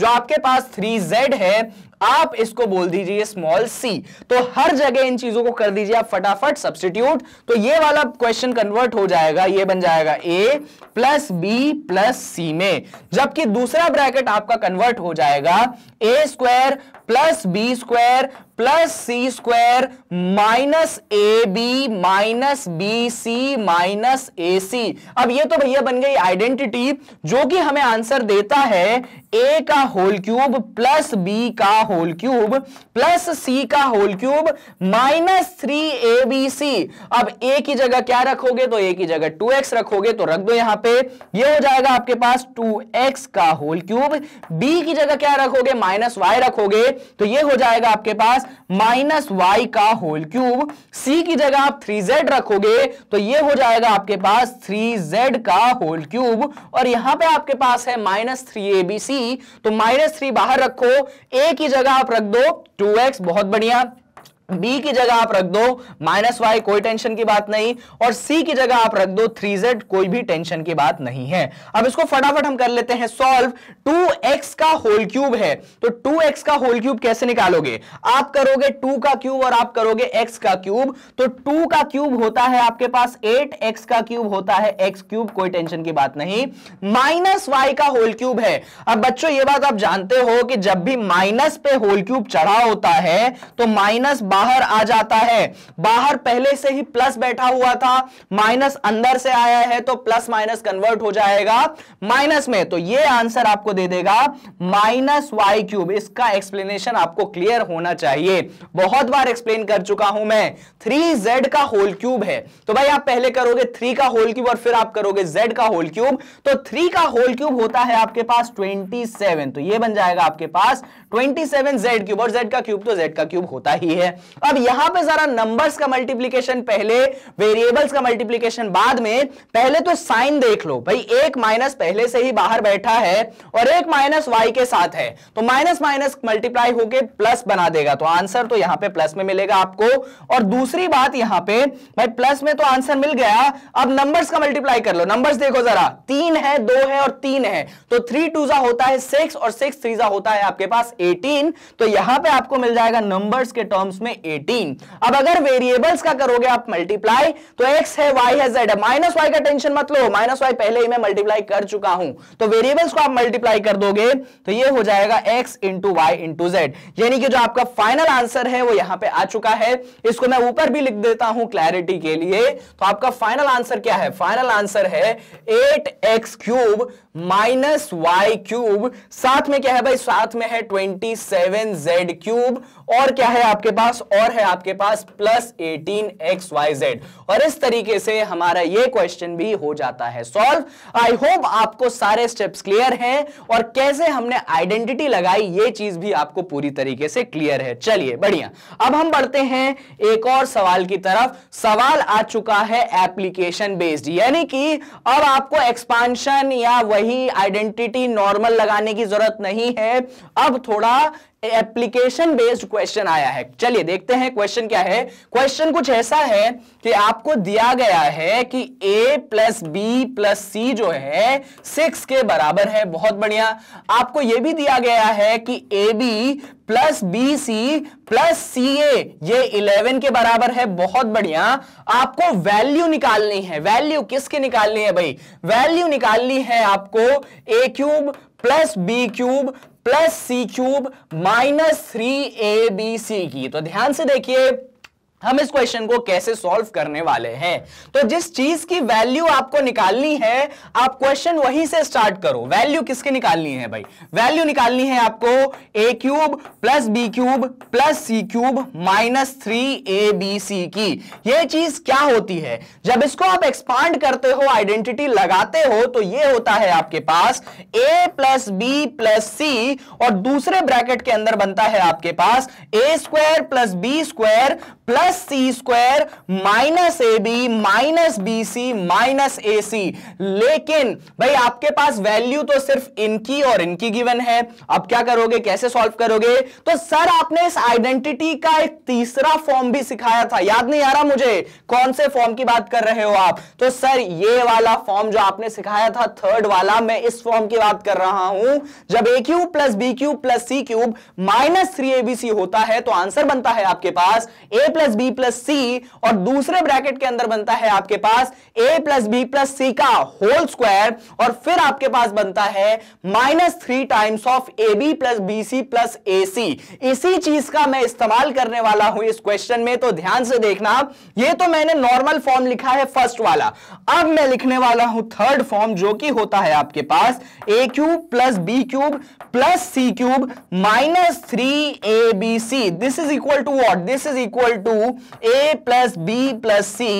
जो आपके पास 3z है आप इसको बोल दीजिए स्मॉल c तो हर जगह इन चीजों को कर दीजिए आप फटाफट सब्सटीट्यूट तो ये वाला क्वेश्चन कन्वर्ट हो जाएगा ये बन जाएगा a plus B plus C में जबकि दूसरा ब्रैकेट आपका कन्वर्ट हो जाएगा A square plus B square plus C square minus A B minus B C minus A C अब ये तो भैया बन गई आइडेंटिटी जो कि हमें आंसर देता है ए का होल क्यूब प्लस बी का होल क्यूब प्लस सी का whole cube minus three A B C अब ए की जगह क्या रखोगे तो ए की जगह टू एक्स रखोगे तो रख दो यहां पे ये हो जाएगा आपके पास टू एक्स का होल क्यूब बी की जगह क्या रखोगे माइनस वाई रखोगे तो ये हो जाएगा आपके पास माइनस वाई का होल क्यूब सी की जगह आप थ्री जेड रखोगे तो ये हो जाएगा आपके पास थ्री जेड का होल क्यूब और यहां पे आपके पास है minus three A B C तो माइनस थ्री बाहर रखो ए की जगह आप रख दो टू एक्स बहुत बढ़िया बी की जगह आप रख दो माइनस वाई कोई टेंशन की बात नहीं और सी की जगह आप रख दो थ्री जेड कोई भी टेंशन की बात नहीं है अब इसको फटाफट हम कर लेते हैं सॉल्व टू एक्स का होल क्यूब है तो टू एक्स का होल क्यूब कैसे निकालोगे आप करोगे टू का क्यूब और आप करोगे एक्स का क्यूब तो टू का क्यूब होता है आपके पास एट एक्स का क्यूब होता है एक्स क्यूब कोई टेंशन की बात नहीं माइनस वाई का होल क्यूब है अब बच्चों ये बात आप जानते हो कि जब भी माइनस पे होल क्यूब चढ़ा होता है तो माइनस बाहर आ जाता है बाहर पहले से ही प्लस बैठा हुआ था माइनस अंदर से आया है तो प्लस माइनस कन्वर्ट हो जाएगा माइनस में तो ये आंसर आपको दे देगा माइनस वाई क्यूब इसका एक्सप्लेनेशन आपको क्लियर होना चाहिए बहुत बार एक्सप्लेन कर चुका हूं मैं थ्री जेड का होल क्यूब है तो भाई आप पहले करोगे थ्री का होल क्यूब और फिर आप करोगे जेड का होल क्यूब तो थ्री का होल क्यूब होता है आपके पास ट्वेंटी तो ये बन जाएगा आपके पास ट्वेंटी सेवन जेड क्यूब और जेड का क्यूब तो जेड का क्यूब होता ही है अब यहां पर का मल्टीप्लीकेशन पहले वेरिएबल्स का मल्टीप्लीकेशन बाद में पहले तो साइन देख लो भाई एक माइनस पहले से ही बाहर बैठा है और एक माइनस वाई के साथ है तो माइनस माइनस मल्टीप्लाई होके प्लस बना देगा तो आंसर तो यहां पे प्लस में मिलेगा आपको और दूसरी बात यहां पे भाई प्लस में तो आंसर मिल गया अब नंबर्स का मल्टीप्लाई कर लो नंबर्स देखो जरा तीन है दो है और तीन है तो थ्री टू होता है सिक्स और सिक्स थ्री होता है आपके पास 18 तो यहां पे आपको मिल जाएगा नंबर्स के टर्म्स में 18 अब अगर वेरिएबल्स का करोगे आप मल्टीप्लाई तो एक्स है वाई है जेड है माइनस वाई का टेंशन मत लो माइनस वाई पहले ही मैं मल्टीप्लाई कर चुका हूं तो वेरिएबल्स को आप मल्टीप्लाई कर दोगे तो ये हो जाएगा X into Y into Z यानी कि जो आपका फाइनल आंसर है वो यहां पर आ चुका है इसको मैं ऊपर भी लिख देता हूं क्लैरिटी के लिए तो आपका फाइनल आंसर क्या है फाइनल आंसर है eight X cube minus Y cube साथ में क्या है भाई साथ में है ट्वेंटी 27 z cube और क्या है आपके पास और है आपके पास plus eighteen X Y Z और इस तरीके से हमारा ये क्वेश्चन भी हो जाता है सॉल्व आई होप आपको सारे स्टेप्स क्लियर हैं और कैसे हमने आइडेंटिटी लगाई ये चीज भी आपको पूरी तरीके से क्लियर है चलिए बढ़िया अब हम बढ़ते हैं एक और सवाल की तरफ सवाल आ चुका है एप्लीकेशन बेस्ड यानी कि अब आपको एक्सपांशन या वही आइडेंटिटी नॉर्मल लगाने की जरूरत नहीं है अब थोड़ा एप्लीकेशन बेस्ड क्वेश्चन आया है चलिए देखते हैं क्वेश्चन क्या है क्वेश्चन कुछ ऐसा है कि आपको दिया गया है कि a plus B plus C जो है सिक्स के बराबर है बहुत बढ़िया आपको यह भी दिया गया है कि A B plus B C plus C A ये इलेवन के बराबर है बहुत बढ़िया आपको वैल्यू निकालनी है वैल्यू किसकी निकालनी है भाई वैल्यू निकालनी है आपको A cube plus B cube plus C cube minus three A B C की तो ध्यान से देखिए हम इस क्वेश्चन को कैसे सॉल्व करने वाले हैं तो जिस चीज की वैल्यू आपको निकालनी है आप क्वेश्चन वहीं से स्टार्ट करो वैल्यू किसके निकालनी है भाई वैल्यू निकालनी है आपको A cube plus B cube plus C cube minus three A B C की यह चीज क्या होती है जब इसको आप एक्सपांड करते हो आइडेंटिटी लगाते हो तो यह होता है आपके पास ए प्लस बी प्लस सी और दूसरे ब्रैकेट के अंदर बनता है आपके पास ए square plus B square plus C square minus A B minus B C minus A C लेकिन भाई आपके पास वैल्यू तो सिर्फ इनकी और इनकी गिवन है अब क्या करोगे कैसे सॉल्व करोगे तो सर आपने इस आइडेंटिटी का एक तीसरा फॉर्म भी सिखाया था याद नहीं आ रहा मुझे कौन से फॉर्म की बात कर रहे हो आप तो सर ये वाला फॉर्म जो आपने सिखाया था थर्ड वाला मैं इस फॉर्म की बात कर रहा हूं जब A cube plus B cube plus C cube minus three ABC होता है तो आंसर बनता है आपके पास ए प्लस बी प्लस सी और दूसरे ब्रैकेट के अंदर बनता है आपके पास ए प्लस बी प्लस सी का होल स्क्वायर और फिर आपके पास बनता है minus three times of A B plus B C plus A C इसी चीज का मैं इस्तेमाल करने वाला हूं इस क्वेश्चन में तो ध्यान से देखना ये तो मैंने नॉर्मल फॉर्म लिखा है फर्स्ट वाला अब मैं लिखने वाला हूं थर्ड फॉर्म जो कि होता है आपके पास ए cube plus B cube plus C cube minus three A B C this is equal to what this is equal to two A plus B plus C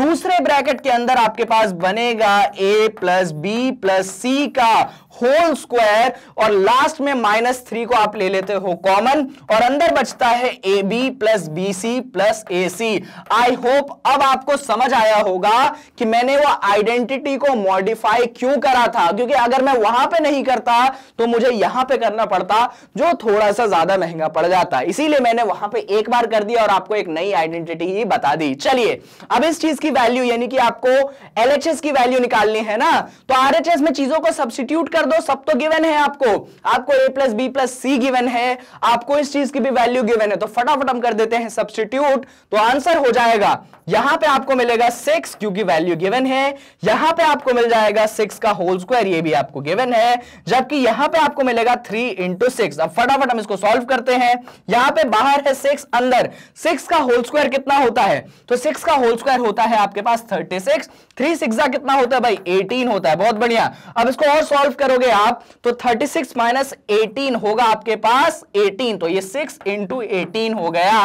दूसरे ब्रैकेट के अंदर आपके पास बनेगा ए प्लस बी प्लस सी का whole square और last में minus three को आप ले लेते हो कॉमन और अंदर बचता है A B plus B C plus A C I hope अब आपको समझ आया होगा कि मैंने वो आइडेंटिटी को मॉडिफाई क्यों करा था क्योंकि अगर मैं वहां पे नहीं करता तो मुझे यहां पे करना पड़ता जो थोड़ा सा ज्यादा महंगा पड़ जाता इसीलिए मैंने वहां पर एक बार कर दिया और आपको एक नई आइडेंटिटी ही बता दी चलिए अब इस चीज की वैल्यू यानी कि आपको एल की वैल्यू निकालनी है ना तो आर में चीजों को सब्सिट्यूट कर कर दो सब तो गिवन है आपको आपको ए plus B plus C given है आपको इस चीज की भी वैल्यू गिवन है तो फटाफट हम कर देते हैं सब्सटीट्यूट तो आंसर हो जाएगा यहां पे आपको मिलेगा सिक्स क्योंकि वैल्यू गिवन है यहां पे आपको मिल जाएगा सिक्स का होल स्क्वायर ये भी आपको गिवन है जबकि यहां पे आपको मिलेगा थ्री इंटू सिक्स अब फटाफट हम इसको सॉल्व करते हैं यहां पे बाहर है सिक्स अंदर सिक्स का होल स्क्वायर कितना होता है तो सिक्स का होल स्क्वायर होता है आपके पास थर्टी सिक्स थ्री सिक्स कितना होता है भाई एटीन होता है बहुत बढ़िया अब इसको और सोल्व करो करोगे आप तो 36 सिक्स माइनस एटीन होगा आपके पास 18 तो ये 6 इंटू एटीन हो गया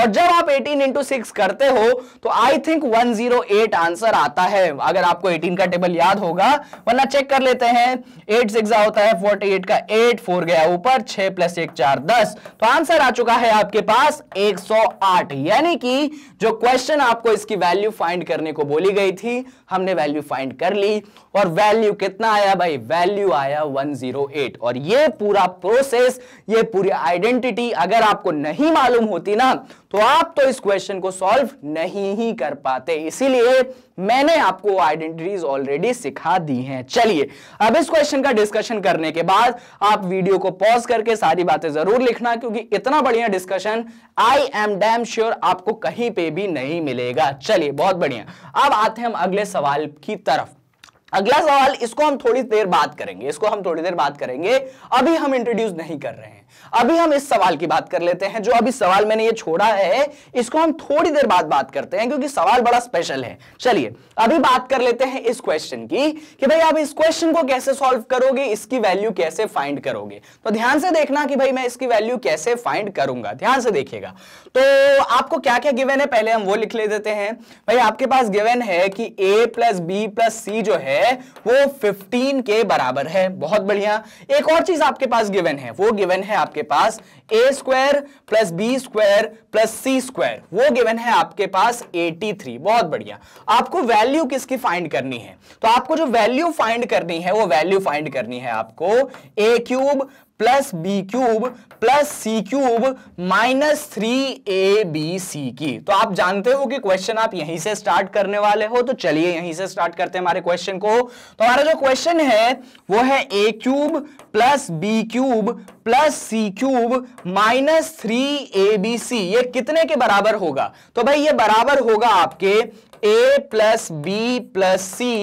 और जब आप 18 इंटू सिक्स करते हो तो आई थिंक 108 आंसर आता है अगर आपको 18 का टेबल याद होगा वरना चेक कर लेते हैं एट सिक्स होता है 48 का 8 फोर गया ऊपर 6 प्लस एक चार दस तो आंसर आ चुका है आपके पास 108 यानी कि जो क्वेश्चन आपको इसकी वैल्यू फाइंड करने को बोली गई थी हमने वैल्यू फाइंड कर ली और वैल्यू कितना आया भाई वैल्यू आया 108 और ये पूरा प्रोसेस ये पूरी आइडेंटिटी अगर आपको नहीं मालूम होती ना तो आप तो इस क्वेश्चन को सॉल्व नहीं ही कर पाते इसीलिए मैंने आपको आइडेंटिटीज ऑलरेडी सिखा दी हैं चलिए अब इस क्वेश्चन का डिस्कशन करने के बाद आप वीडियो को पॉज करके सारी बातें जरूर लिखना क्योंकि इतना बढ़िया discussion I am damn sure आपको कहीं पे भी नहीं मिलेगा चलिए बहुत बढ़िया अब आते हैं हम अगले सवाल की तरफ अगला सवाल इसको हम थोड़ी देर बात करेंगे इसको हम थोड़ी देर बात करेंगे अभी हम इंट्रोड्यूस नहीं कर रहे हैं अभी हम इस सवाल की बात कर लेते हैं जो अभी सवाल मैंने ये छोड़ा है इसको हम थोड़ी देर बाद बात करते हैं क्योंकि सवाल बड़ा स्पेशल है चलिए अभी बात कर लेते हैं इस क्वेश्चन की कि भाई आप इस क्वेश्चन को कैसे सॉल्व करोगे इसकी वैल्यू कैसे फाइंड करोगे तो ध्यान से देखना कि भाई मैं इसकी वैल्यू कैसे फाइंड करूंगा ध्यान से देखिएगा तो आपको क्या क्या गिवेन है पहले हम वो लिख ले देते हैं भाई आपके पास गिवेन है कि A plus B plus C जो है वो फिफ्टीन के बराबर है बहुत बढ़िया एक और चीज आपके पास गिवेन है वो गिवेन है आपके आपके पास ए square plus B square plus सी स्क्वायर वो गिवन है आपके पास 83 बहुत बढ़िया आपको वैल्यू किसकी फाइंड करनी है तो आपको जो वैल्यू फाइंड करनी है वो वैल्यू फाइंड करनी है आपको A cube plus B cube plus C cube minus three A B C की तो आप जानते हो कि क्वेश्चन आप यहीं से स्टार्ट करने वाले हो तो चलिए यहीं से स्टार्ट करते हैं हमारे क्वेश्चन को तो हमारा जो क्वेश्चन है वो है ए cube plus B cube plus C cube minus three A B C ये कितने के बराबर होगा तो भाई ये बराबर होगा आपके ए प्लस बी प्लस सी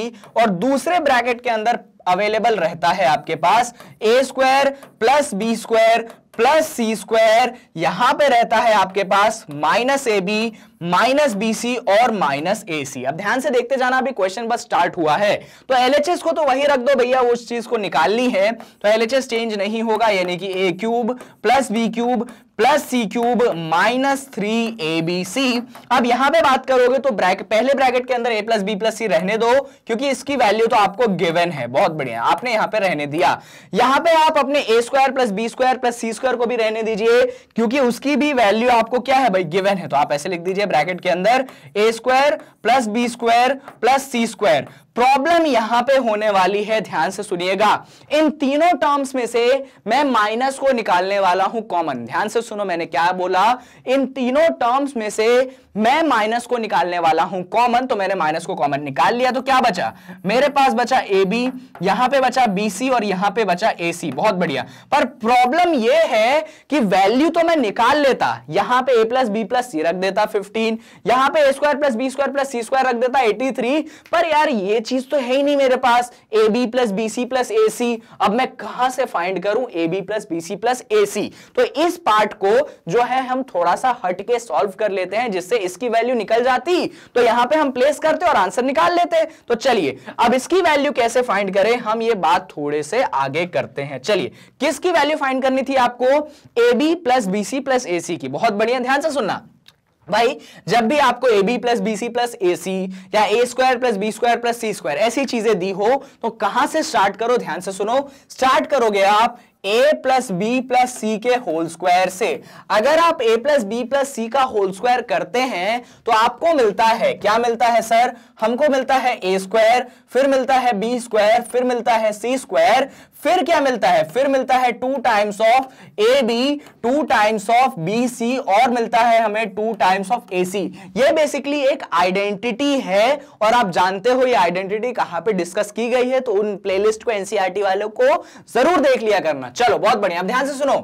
और दूसरे ब्रैकेट के अंदर अवेलेबल रहता है आपके पास ए square plus B square plus सी स्क्वायर यहां पे रहता है आपके पास minus A B minus B C और माइनस ए सी अब ध्यान से देखते जाना अभी क्वेश्चन बस स्टार्ट हुआ है तो एस को तो वही रख दो भैया उस चीज को निकालनी है तो एस चेंज नहीं होगा यानी कि ए cube plus B cube plus C cube minus three A B C अब यहां पे बात करोगे तो ब्रैकेट पहले ब्रैकेट के अंदर ए प्लस बी प्लस सी रहने दो क्योंकि इसकी वैल्यू तो आपको गिवन है बहुत बढ़िया आपने यहां पे रहने दिया यहां पे आप अपने A square plus B square plus C square को भी रहने दीजिए क्योंकि उसकी भी वैल्यू आपको क्या है भाई गिवन है तो आप ऐसे लिख दीजिए ब्रैकेट के अंदर A square plus B square plus C square problem यहां पे होने वाली है ध्यान से सुनिएगा इन तीनों टर्म्स में से मैं माइनस को निकालने वाला हूं कॉमन ध्यान से सुनो मैंने क्या बोला इन तीनों टर्म्स में से मैं माइनस को निकालने वाला हूं कॉमन तो मैंने माइनस को कॉमन निकाल लिया तो क्या बचा मेरे पास बचा ए बी यहां पर बचा बी सी और यहां पर बचा ए सी बहुत बढ़िया पर प्रॉब्लम यह है कि वैल्यू तो मैं निकाल लेता यहां पर A plus B plus C रख देता फिफ्टीन यहां पर A square plus B square plus C square रख देता एटी थ्री पर यार ये चीज तो है ही नहीं मेरे पास A B plus B C plus A C अब मैं कहां से फाइंड करूं A B plus B C plus ए सी तो इस पार्ट को जो है हम थोड़ा सा हटके सॉल्व कर लेते हैं जिससे इसकी वैल्यू निकल जाती तो यहां पे हम प्लेस करते और आंसर निकाल लेते तो चलिए अब इसकी वैल्यू कैसे फाइंड करें हम ये बात थोड़े से आगे करते हैं चलिए किसकी वैल्यू फाइंड करनी थी आपको A B plus B C plus A C की बहुत बढ़िया ध्यान से सुनना भाई जब भी आपको A B plus B C plus A C या A square plus B square plus C square ऐसी चीजें दी हो तो कहां से स्टार्ट करो ध्यान से सुनो स्टार्ट करोगे आप ए प्लस बी प्लस सी के होल स्क्वायर से अगर आप ए प्लस बी प्लस सी का होल स्क्वायर करते हैं तो आपको मिलता है क्या मिलता है सर हमको मिलता है ए स्क्वायर फिर मिलता है बी स्क्वायर फिर मिलता है सी स्क्वायर फिर क्या मिलता है फिर मिलता है two times of A B two times of B सी और मिलता है हमें टू टाइम्स ऑफ ए सी ये बेसिकली एक आइडेंटिटी है और आप जानते हो ये आइडेंटिटी कहां पे डिस्कस की गई है तो उन प्लेलिस्ट को एनसीईआरटी e वालों को जरूर देख लिया करना चलो बहुत बढ़िया ध्यान से सुनो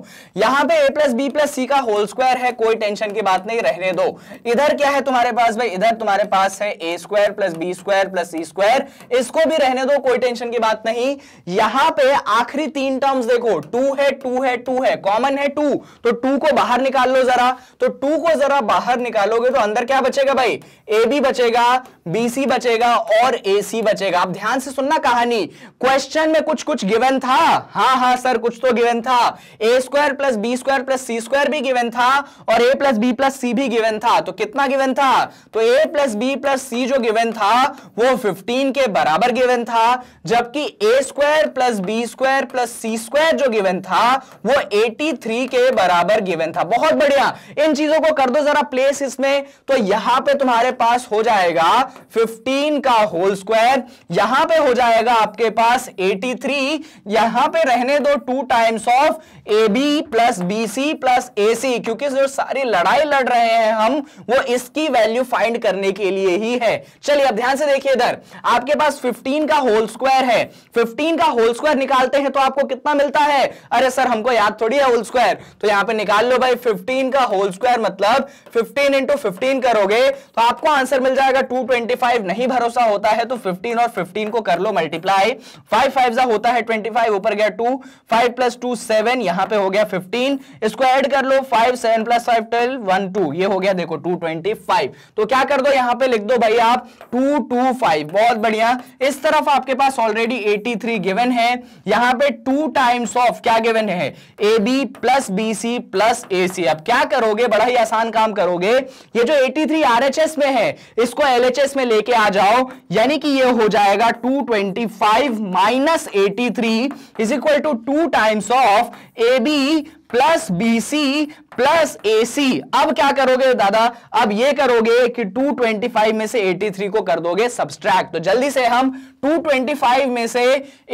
यहां पे ए प्लस बी प्लस सी का होल स्क्वायर है कोई टेंशन की बात नहीं रहने दो इधर क्या है तुम्हारे पास भाई इधर तुम्हारे पास है ए square plus B square plus सी स्क्वायर इसको भी रहने दो कोई टेंशन की बात नहीं यहां पर आखिरी तीन टर्म्स देखो टू है टू है टू है कॉमन है टू तो टू को बाहर निकाल लो जरा तो टू को जरा बाहर निकालोगे तो अंदर क्या बचेगा भाई ए बी बचेगा बी सी बचेगा और ए सी बचेगा आप ध्यान से सुनना कहानी क्वेश्चन में कुछ कुछ गिवन था हाँ हाँ सर कुछ तो गिवन था ए square plus B square plus सी स्क्वायर भी गिवन था और A plus B plus C भी गिवन था तो कितना गिवन था तो ए प्लस बी प्लस सी जो गिवन था वो 15 के बराबर गिवन था जबकि A square plus B square plus C square जो गिवन था वो 83 के बराबर गिवन था बहुत बढ़िया इन चीजों को कर दो जरा प्लेस इसमें तो यहां पे तुम्हारे पास हो जाएगा 15 का होल स्क्वायर यहां पे हो जाएगा आपके पास 83 थ्री यहां पर रहने दो two times of A B plus B C plus A C क्योंकि जो सारी लड़ाई लड़ रहे हैं हम वो इसकी वैल्यू फाइंड करने के लिए ही है चलिए अब ध्यान से देखिए इधर आपके पास 15 का होल स्क्वायर है 15 का होल स्क्वायर निकाल निकालते हैं तो आपको कितना मिलता है अरे सर हमको याद थोड़ी है होल स्क्वायर तो यहाँ पे निकाल लो भाई फिफ्टीन का होल स्क्वायर मतलब फिफ्टीन इंटू फिफ्टीन करोगे तो आपको आंसर मिल जाएगा टू ट्वेंटी फाइव नहीं भरोसा होता है तो फिफ्टीन और फिफ्टीन को कर लो मल्टीप्लाई फाइव फाइव होता है ट्वेंटी फाइव ऊपर गया two five plus two seven यहाँ पे हो गया फिफ्टीन इसको एड कर लो five seven plus five twelve one two ये हो गया देखो टू ट्वेंटी फाइव तो क्या कर दो यहाँ पे लिख दो भाई आप टू टू फाइव बहुत बढ़िया इस तरफ आपके पास ऑलरेडी एटी थ्री गिवन है यहां पे टू टाइम्स ऑफ क्या गिवन है A B plus B C plus A C अब क्या करोगे बड़ा ही आसान काम करोगे ये जो 83 एस में है इसको एस में लेके आ जाओ यानी कि ये हो जाएगा 225 twenty five minus eighty three is equal to two times of A B plus B C plus AC अब क्या करोगे दादा अब ये करोगे कि 225 में से 83 को कर दोगे सब्सट्रैक्ट तो जल्दी से हम 225 में से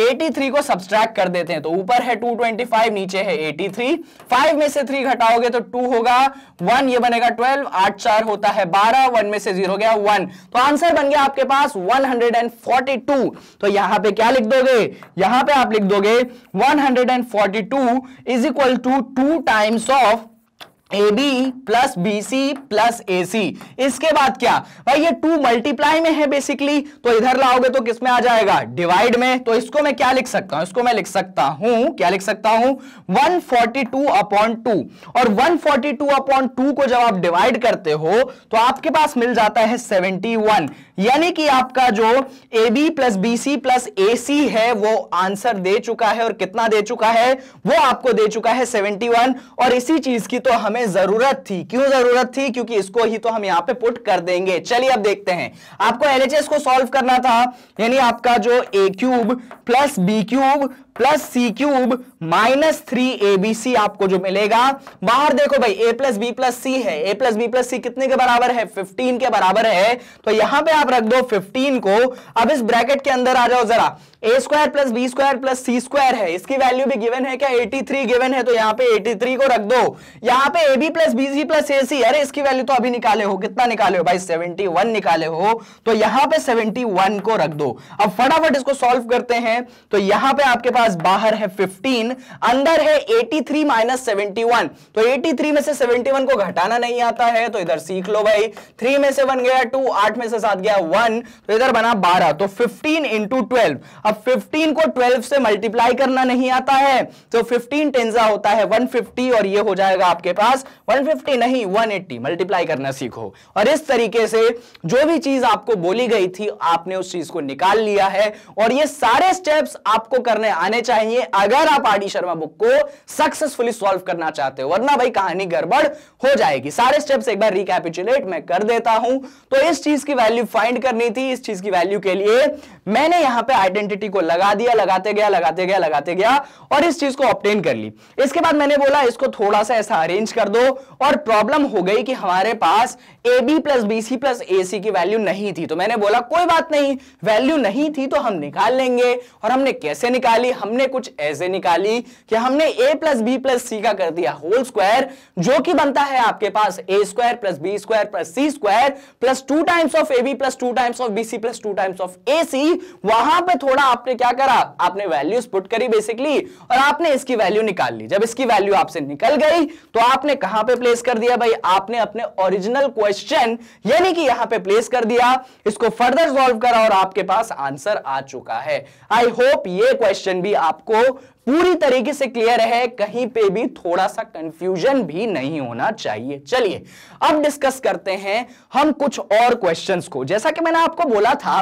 83 को सब्सट्रैक्ट कर देते हैं तो ऊपर है 225 नीचे है 83 5 में से 3 घटाओगे तो 2 होगा 1 ये बनेगा 12 आठ चार होता है 12 1 में से 0 गया 1 तो आंसर बन गया आपके पास 142 तो यहां पे क्या लिख दोगे यहां पे आप लिख दोगे two is equal to two times of A B plus B C plus A C इसके बाद क्या भाई ये टू मल्टीप्लाई में है बेसिकली तो इधर लाओगे तो किस में आ जाएगा डिवाइड में तो इसको मैं क्या लिख सकता हूं इसको मैं लिख सकता हूं क्या लिख सकता हूं 142 फोर्टी टू अपॉन टू और 142 फोर्टी टू अपॉन टू को जब आप डिवाइड करते हो तो आपके पास मिल जाता है 71 यानी कि आपका जो A B plus B C plus A C है वो आंसर दे चुका है और कितना दे चुका है वो आपको दे चुका है वन और इसी चीज की तो हमें हमें जरूरत थी क्यों जरूरत थी क्योंकि इसको ही तो हम यहां पे पुट कर देंगे चलिए अब देखते हैं आपको एलएचएस को सॉल्व करना था यानी आपका जो A cube plus B cube plus C cube minus three A B C आपको जो मिलेगा बाहर देखो भाई A plus B plus C है ए प्लस बी प्लस सी कितने के बराबर है 15 के बराबर है तो यहां पे आप रख दो 15 को अब इस ब्रैकेट के अंदर आ जाओ जरा A square plus B square plus C square है इसकी वैल्यू भी गिवन है क्या 83 गिवन है तो यहाँ पे 83 को रख दो यहाँ पे A B plus B C plus A C अरे इसकी वैल्यू तो अभी निकाले हो कितना निकाले हो भाई 71 निकाले हो तो यहाँ पे 71 को रख दो अब फटाफट इसको सॉल्व करते हैं तो यहाँ पे आपके पास पास बाहर है 15 अंदर है 83 थ्री माइनस तो 83 में से 71 को घटाना नहीं आता है तो इधर सीख लो भाई 3 में से बन गया 2 8 में से सात गया 1 तो इधर बना 12 तो 15 इंटू ट्वेल्व अब 15 को 12 से मल्टीप्लाई करना नहीं आता है तो 15 टेंजा होता है 150 और ये हो जाएगा आपके पास 150 नहीं 180 मल्टीप्लाई करना सीखो और इस तरीके से जो भी चीज आपको बोली गई थी आपने उस चीज को निकाल लिया है और ये सारे स्टेप्स आपको करने आने आने चाहिए अगर आप आर डी शर्मा बुक को सक्सेसफुली सॉल्व करना चाहते हो वरना भाई कहानी गड़बड़ हो जाएगी सारे स्टेप्स एक बार रिकैपिचुलेट मैं कर देता हूं तो इस चीज की वैल्यू फाइंड करनी थी इस चीज की वैल्यू के लिए मैंने यहां पर आइडेंटिटी को लगा दिया लगाते गया लगाते गया लगाते गया और इस चीज को ऑप्टेन कर ली इसके बाद मैंने बोला इसको थोड़ा सा ऐसा अरेंज कर दो और प्रॉब्लम हो गई कि हमारे पास A B plus B C plus A C की वैल्यू नहीं थी तो मैंने बोला कोई बात नहीं वैल्यू नहीं थी तो हम निकाल लेंगे और हमने कैसे निकाली हमने कुछ ऐसे निकाली कि हमने ए प्लस बी प्लस सी का कर दिया होल स्क्वायर जो कि बनता है आपके पास ए square plus B square plus C square plus two times of A B plus two times of B C plus two times of A C वहां पर थोड़ा आपने क्या करा आपने वैल्यूज पुट करी बेसिकली और आपने इसकी वैल्यू निकाल ली जब इसकी वैल्यू आपसे निकल गई तो आपने कहां पर प्लेस कर दिया भाई आपने अपने ओरिजिनल क्वेश्चन यानी कि यहां पर प्लेस कर दिया इसको फर्दर सॉल्व करा और आपके पास आंसर आ चुका है आई होप ये क्वेश्चन भी भी आपको पूरी तरीके से क्लियर है कहीं पे भी थोड़ा सा कंफ्यूजन भी नहीं होना चाहिए चलिए अब डिस्कस करते हैं हम कुछ और क्वेश्चंस को जैसा कि मैंने आपको बोला था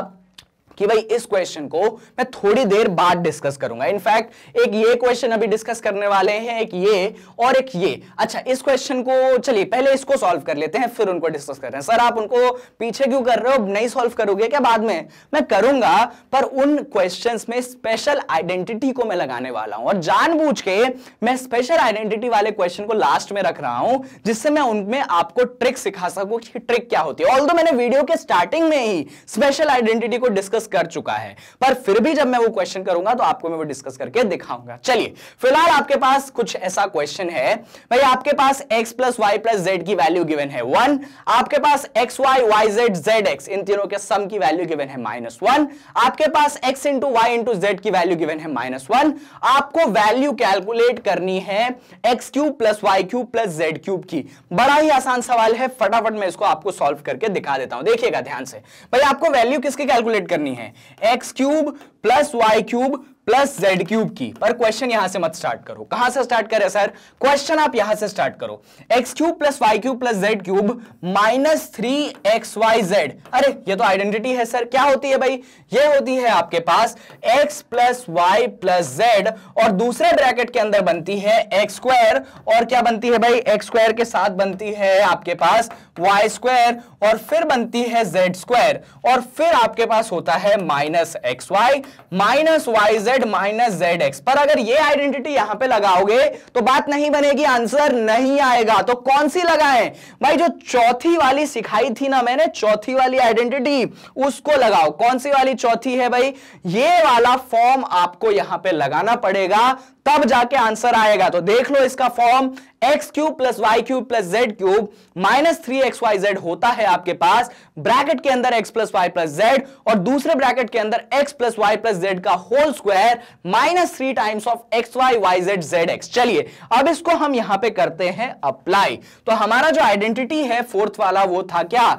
कि भाई इस क्वेश्चन को मैं थोड़ी देर बाद डिस्कस करूंगा इनफैक्ट एक ये क्वेश्चन अभी डिस्कस करने वाले हैं एक ये और एक ये अच्छा इस क्वेश्चन को चलिए पहले इसको सॉल्व कर लेते हैं फिर उनको डिस्कस कर रहे हैं सर आप उनको पीछे क्यों कर रहे हो नहीं सॉल्व करोगे क्या बाद में मैं करूंगा पर उन क्वेश्चन में स्पेशल आइडेंटिटी को मैं लगाने वाला हूं और जानबूझ के मैं स्पेशल आइडेंटिटी वाले क्वेश्चन को लास्ट में रख रहा हूं जिससे मैं उनमें आपको ट्रिक सिखा सकूं कि ट्रिक क्या होती है ऑल मैंने वीडियो के स्टार्टिंग में ही स्पेशल आइडेंटिटी को डिस्कस कर चुका है पर फिर भी जब मैं वो क्वेश्चन करूंगा तो आपको मैं वो डिस्कस करके दिखाऊंगा चलिए फिलहाल आपके पास कुछ ऐसा क्वेश्चन है भाई आपके पास x plus Y plus Z की वैल्यू गिवन है वन आपके पास X Y Y Z Z X इन तीनों के सम की वैल्यू गिवन है माइनस वन आपके पास X into Y into Z की वैल्यू गिवन है माइनस वन आपको वैल्यू कैलकुलेट करनी है x cube plus Y cube plus Z cube की बड़ा ही आसान सवाल है फटाफट मैं इसको आपको सॉल्व करके दिखा देता हूं देखिएगा ध्यान से भाई आपको वैल्यू किसकी कैलकुलेट करनी करनी है x cube plus Y cube plus Z cube की पर क्वेश्चन यहां से मत स्टार्ट करो कहां से स्टार्ट करें सर क्वेश्चन आप यहां से स्टार्ट करो X cube plus Y cube plus Z cube minus three x Y Z अरे ये तो आइडेंटिटी है सर क्या होती है भाई ये होती है आपके पास x plus Y plus Z और दूसरे ब्रैकेट के अंदर बनती है एक्स स्क्वायर और क्या बनती है भाई एक्स स्क्वायर के साथ बनती है आपके पास वाई स्क्वायर और फिर बनती है जेड स्क्वायर और फिर आपके पास होता है minus x Y minus Y Z minus Z X पर अगर ये आइडेंटिटी यहां पे लगाओगे तो बात नहीं बनेगी आंसर नहीं आएगा तो कौन सी लगाए भाई जो चौथी वाली सिखाई थी ना मैंने चौथी वाली आइडेंटिटी उसको लगाओ कौन सी वाली चौथी है भाई ये वाला फॉर्म आपको यहां पे लगाना पड़ेगा तब जाके आंसर आएगा तो देख लो इसका form X cube plus Y cube plus Z cube minus three x Y Z होता है आपके पास ब्रैकेट के अंदर X plus Y plus Z और दूसरे ब्रैकेट के अंदर X plus Y plus Z का whole square minus three times of x Y Y Z Z X चलिए अब इसको हम यहां पे करते हैं अप्लाई तो हमारा जो आइडेंटिटी है फोर्थ वाला वो था क्या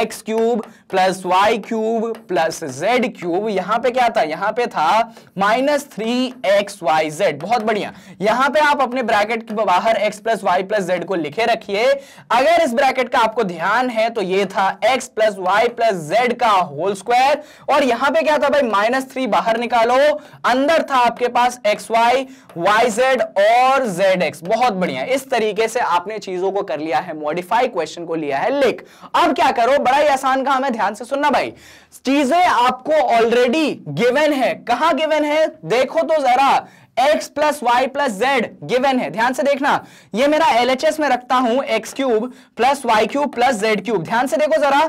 X cube plus Y cube plus Z cube यहां पे क्या था यहां पे था minus three x Y Z बहुत बढ़िया यहां पे आप अपने ब्रैकेट के बाहर X plus Y plus Z को लिखे रखिए अगर इस ब्रैकेट का आपको ध्यान है तो ये था X plus Y plus Z का होल स्क्वायर और यहां पे क्या था भाई माइनस थ्री बाहर निकालो अंदर था आपके पास एक्स वाई वाई जेड और जेड एक्स बहुत बढ़िया इस तरीके से आपने चीजों को कर लिया है मॉडिफाई क्वेश्चन को लिया है लिख अब क्या करो बड़ा ही आसान काम है ध्यान से सुनना भाई चीजें आपको ऑलरेडी गिवन है कहा गिवन है देखो तो जरा x plus Y plus Z given है ध्यान से देखना ये मेरा एलएचएस में रखता हूं X cube plus Y cube plus Z cube ध्यान से देखो जरा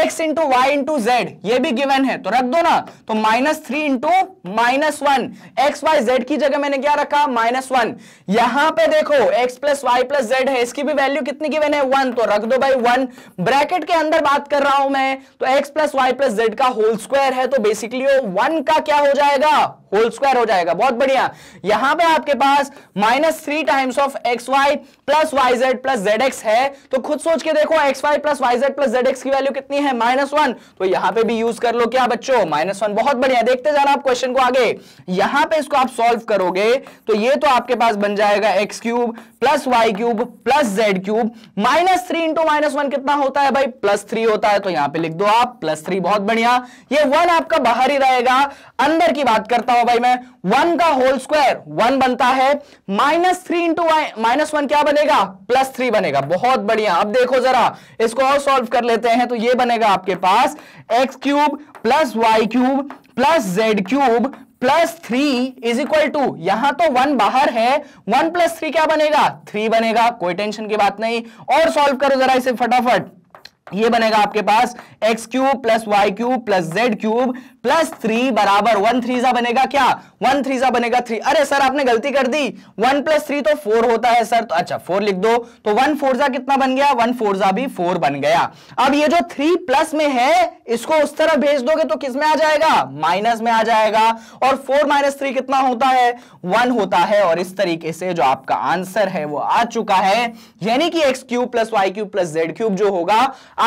X into Y into Z ये भी गिवेन है तो रख दो ना तो minus three into minus one X Y Z की जगह मैंने क्या रखा माइनस वन यहां पे देखो X plus Y plus Z है इसकी भी वैल्यू कितनी गिवेन है वन तो रख दो भाई वन ब्रैकेट के अंदर बात कर रहा हूं मैं तो x plus Y plus Z का होल स्क्वायर है तो बेसिकली वन का क्या हो जाएगा होल स्क्वायर हो जाएगा बहुत बढ़िया यहां पे आपके पास minus three times of x Y plus Y Z plus Z X है तो खुद सोच के देखो X Y plus Y Z plus Z X की वैल्यू कितनी है माइनस वन तो यहां पे भी यूज कर लो क्या बच्चों माइनस वन बहुत बढ़िया देखते जाना आप क्वेश्चन को आगे यहां पे इसको आप सॉल्व करोगे तो ये तो आपके पास बन जाएगा x cube plus Y cube plus Z cube minus three into minus one कितना होता है भाई प्लस थ्री होता है तो यहां पे लिख दो आप प्लस थ्री बहुत बढ़िया ये वन आपका बाहर ही रहेगा अंदर की बात करता हूं भाई मैं वन का होल स्क्वायर स्क्वायर वन बनता है minus three into y minus one क्या बनेगा प्लस थ्री बनेगा बहुत बढ़िया अब देखो जरा इसको और सॉल्व कर लेते हैं तो ये बनेगा आपके पास x cube plus Y cube plus Z cube plus three is equal to यहां तो वन बाहर है वन प्लस थ्री क्या बनेगा थ्री बनेगा कोई टेंशन की बात नहीं और सॉल्व करो जरा इसे फटाफट ये बनेगा आपके पास x cube plus Y cube plus Z cube plus three बराबर वन थ्री सा बनेगा क्या वन थ्री सा बनेगा थ्री अरे सर आपने गलती कर दी वन प्लस थ्री तो फोर होता है सर तो अच्छा फोर लिख दो तो वन फोर सा कितना बन गया वन फोर सा भी फोर बन गया अब ये जो थ्री प्लस में है इसको उस तरह भेज दोगे तो किस में आ जाएगा माइनस में आ जाएगा और फोर माइनस थ्री कितना होता है वन होता है और इस तरीके से जो आपका आंसर है वो आ चुका है यानी कि x cube plus Y cube plus Z cube जो होगा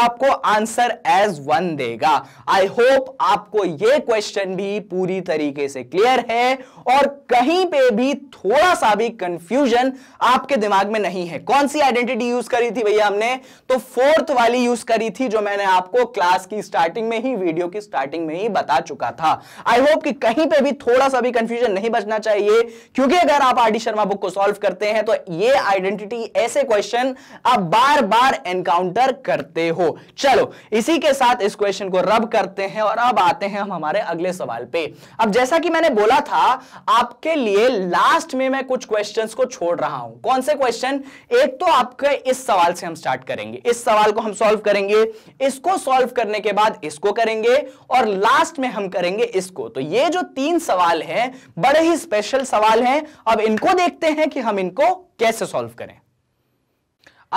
आपको आंसर एज वन देगा आई होप आपको ये क्वेश्चन भी पूरी तरीके से क्लियर है और कहीं पे भी थोड़ा सा भी कंफ्यूजन आपके दिमाग में नहीं है कौन सी आइडेंटिटी यूज करी थी भैया हमने तो फोर्थ वाली यूज करी थी जो मैंने आपको क्लास की स्टार्टिंग में ही वीडियो की स्टार्टिंग में ही बता चुका था आई होप कि कहीं पे भी थोड़ा सा भी कंफ्यूजन नहीं बचना चाहिए क्योंकि अगर आप आर शर्मा बुक को सॉल्व करते हैं तो ये आइडेंटिटी ऐसे क्वेश्चन आप बार बार एनकाउंटर करते हो चलो इसी के साथ इस क्वेश्चन को रब करते हैं और अब आते हैं हम हमारे अगले सवाल पे अब जैसा कि मैंने बोला था आपके लिए लास्ट में मैं कुछ क्वेश्चंस को छोड़ रहा हूं कौन से क्वेश्चन एक तो आपके इस सवाल से हम स्टार्ट करेंगे इस सवाल को हम सॉल्व करेंगे इसको सॉल्व करने के बाद इसको करेंगे और लास्ट में हम करेंगे इसको तो ये जो तीन सवाल हैं बड़े ही स्पेशल सवाल हैं अब इनको देखते हैं कि हम इनको कैसे सॉल्व करें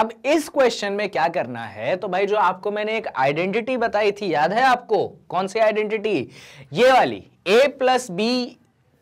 अब इस क्वेश्चन में क्या करना है तो भाई जो आपको मैंने एक आइडेंटिटी बताई थी याद है आपको कौन सी आइडेंटिटी ये वाली a plus B